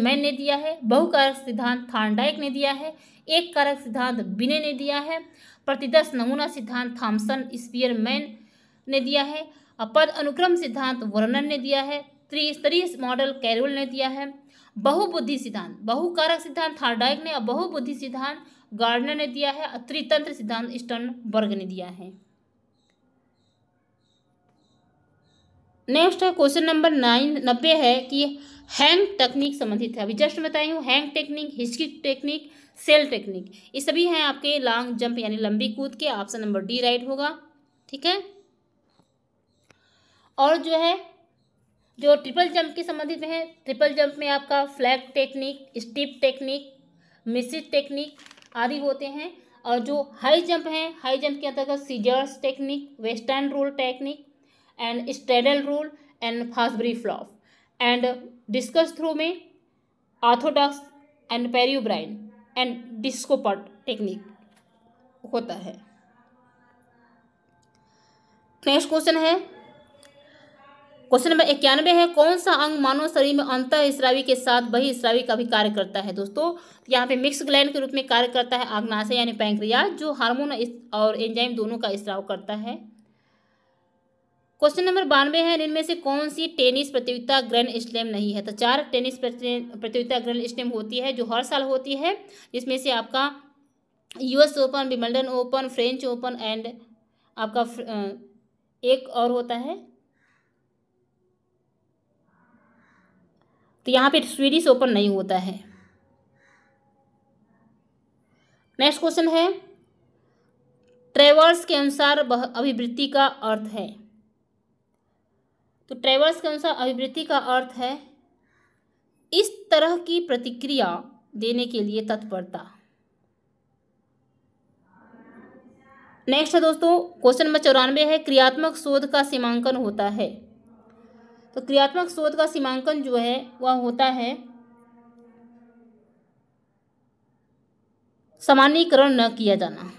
मैन ने दिया है बहुकारक सिद्धांत थार्नडाइक ने दिया है एक कारक सिद्धांत बिने ने दिया है प्रतिदर्श नमूना सिद्धांत थॉम्सन मैन ने दिया है पद अनुक्रम सिद्धांत वर्णन ने दिया है त्रिस्तरीय मॉडल कैरोल ने दिया है बहुबुद्धि सिद्धांत बहुकारक सिद्धांत थार्डाइक ने और बहुबुद्धि सिद्धांत गार्डनर ने दिया है और त्रितंत्र सिद्धांत स्टर्नबर्ग ने दिया है नेक्स्ट है क्वेश्चन नंबर नाइन नब्बे है कि हैंग टेक्निक संबंधित है अभी जस्ट बताई हूँ hang technique hitch kick technique sail technique ये सभी हैं आपके लॉन्ग जंप यानी लंबी कूद के ऑप्शन नंबर डी राइट होगा ठीक है और जो है जो ट्रिपल जंप के संबंधित है ट्रिपल जंप में आपका फ्लैग टेक्निक स्टिप टेक्निक मिसिड टेक्निक आदि होते हैं और जो हाई जंप है हाई जंप के अंतर्गत scissors technique western roll technique and Stadel rule and Fastbury fluff and discuss through में orthodox and periobrine and discopart technique होता है नेक्स्ट क्वेश्चन है क्वेश्चन नंबर इक्यानवे है कौन सा अंग मानव शरीर में अंत स्रावी के साथ बही स्रावी का भी कार्य करता है दोस्तों यहाँ पे मिक्स ग्लैंड के रूप में कार्य करता है आग्नाशय यानी पैंक्रिया जो हार्मोन और एंजाइम दोनों का स्त्राव करता है क्वेश्चन नंबर बानवे है इनमें से कौन सी टेनिस प्रतियोगिता ग्रैंड स्लैम नहीं है तो चार टेनिस प्रतियोगिता ग्रैंड स्लैम होती है जो हर साल होती है जिसमें से आपका US open Wimbledon open French open and आपका एक और होता है तो यहाँ पे स्वीडिश ओपन नहीं होता है नेक्स्ट क्वेश्चन है ट्रेवर्स के अनुसार अभिवृत्ति का अर्थ है तो ट्रेवर्स के अनुसार अभिवृत्ति का अर्थ है इस तरह की प्रतिक्रिया देने के लिए तत्परता नेक्स्ट है दोस्तों क्वेश्चन नंबर चौरानवे है क्रियात्मक शोध का सीमांकन होता है तो क्रियात्मक शोध का सीमांकन जो है वह होता है सामान्यकरण न किया जाना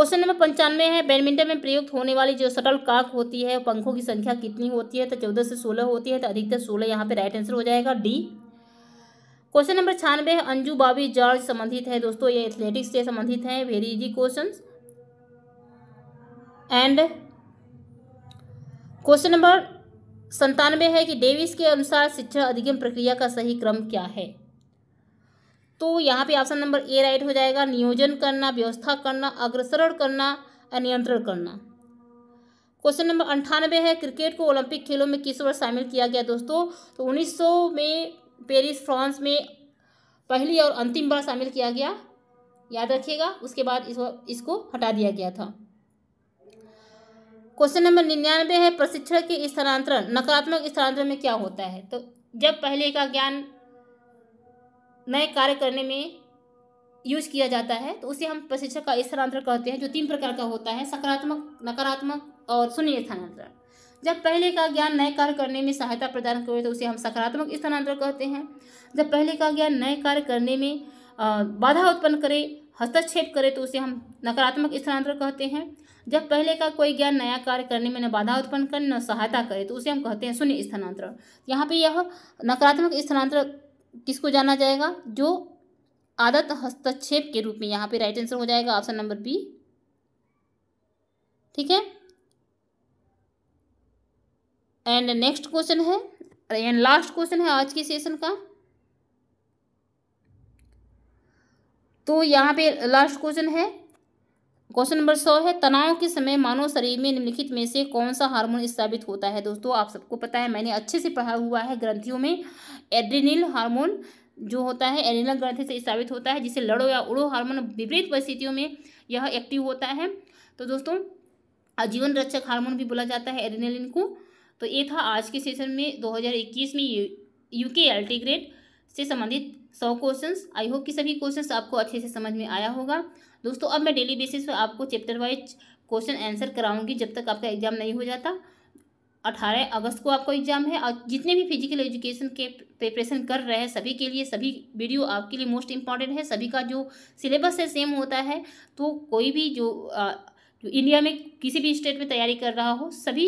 क्वेश्चन नंबर पंचानवे है बैडमिंटन में प्रयुक्त होने वाली जो शटल काक होती है पंखों की संख्या कितनी होती है तो चौदह से सोलह होती है तो अधिकतर सोलह यहाँ पे राइट आंसर हो जाएगा डी क्वेश्चन नंबर छानवे है अंजू बाबी जॉर्ज संबंधित है दोस्तों ये एथलेटिक्स से संबंधित है very easy question and question number संतानवे है कि डेविस के अनुसार शिक्षा अधिगम प्रक्रिया का सही क्रम क्या है तो यहाँ पे ऑप्शन नंबर ए राइट हो जाएगा नियोजन करना व्यवस्था करना अग्रसरण करना और नियंत्रण करना क्वेश्चन नंबर अंठानवे है क्रिकेट को ओलंपिक खेलों में किस वर्ष शामिल किया गया दोस्तों तो 1900 में पेरिस फ्रांस में पहली और अंतिम बार शामिल किया गया याद रखिएगा उसके बाद इस इसको हटा दिया गया था क्वेश्चन नंबर निन्यानवे है प्रशिक्षण के स्थानांतरण नकारात्मक स्थानांतरण में क्या होता है तो जब पहले का ज्ञान नए कार्य करने में यूज किया जाता है तो उसे हम प्रशिक्षक का स्थानांतरण कहते हैं जो तीन प्रकार का होता है सकारात्मक नकारात्मक और शून्य स्थानांतरण जब पहले का ज्ञान नए कार्य करने में सहायता प्रदान करे तो उसे हम सकारात्मक स्थानांतरण कहते हैं जब पहले का ज्ञान नए कार्य करने में बाधा उत्पन्न करे हस्तक्षेप करे तो उसे हम नकारात्मक स्थानांतरण कहते हैं जब पहले का कोई ज्ञान नया कार्य करने में न बाधा उत्पन्न करे न सहायता करे तो उसे हम कहते हैं शून्य स्थानांतरण यहाँ पे यह नकारात्मक स्थानांतरण किसको जाना जाएगा जो आदत हस्तक्षेप के रूप में यहाँ पे राइट आंसर हो जाएगा ऑप्शन नंबर बी ठीक है एंड नेक्स्ट क्वेश्चन है एंड लास्ट क्वेश्चन है आज के सेशन का तो यहाँ पे लास्ट क्वेश्चन है क्वेश्चन नंबर सौ है तनाव के समय मानव शरीर में निम्नलिखित में से कौन सा हार्मोन स्थापित होता है दोस्तों आप सबको पता है मैंने अच्छे से पढ़ा हुआ है ग्रंथियों में एड्रिनिल हार्मोन जो होता है एड्रिनल ग्रंथि से स्थापित होता है जिसे लड़ो या उड़ो हार्मोन विपरीत परिस्थितियों में यह एक्टिव होता है तो दोस्तों जीवन रक्षक हार्मोन भी बोला जाता है एड्रिनलिन को तो ये था आज के सेशन में 2021 में यू के एल ग्रेड से संबंधित सौ क्वेश्चन आई होप कि सभी क्वेश्चन आपको अच्छे से समझ में आया होगा दोस्तों अब मैं डेली बेसिस पर आपको चैप्टर वाइज क्वेश्चन आंसर कराऊंगी जब तक आपका एग्जाम नहीं हो जाता अठारह अगस्त को आपको एग्ज़ाम है और जितने भी फिजिकल एजुकेशन के प्रिपरेशन कर रहे हैं सभी के लिए सभी वीडियो आपके लिए मोस्ट इम्पॉर्टेंट है सभी का जो सिलेबस है सेम होता है तो कोई भी जो जो इंडिया में किसी भी स्टेट में तैयारी कर रहा हो सभी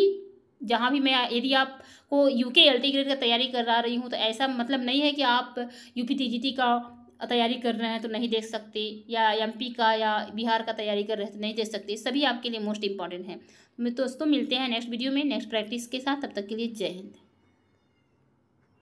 जहाँ भी मैं यदि आपको यू के एल टी ग्रेड का तैयारी करा रही हूँ तो ऐसा मतलब नहीं है कि आप U P T G T का तैयारी कर रहे हैं तो नहीं देख सकते या एम पी का या बिहार का तैयारी कर रहे हैं तो नहीं देख सकते सभी आपके लिए मोस्ट इम्पॉर्टेंट है दोस्तों मिलते हैं नेक्स्ट वीडियो में नेक्स्ट प्रैक्टिस के साथ तब तक के लिए जय हिंद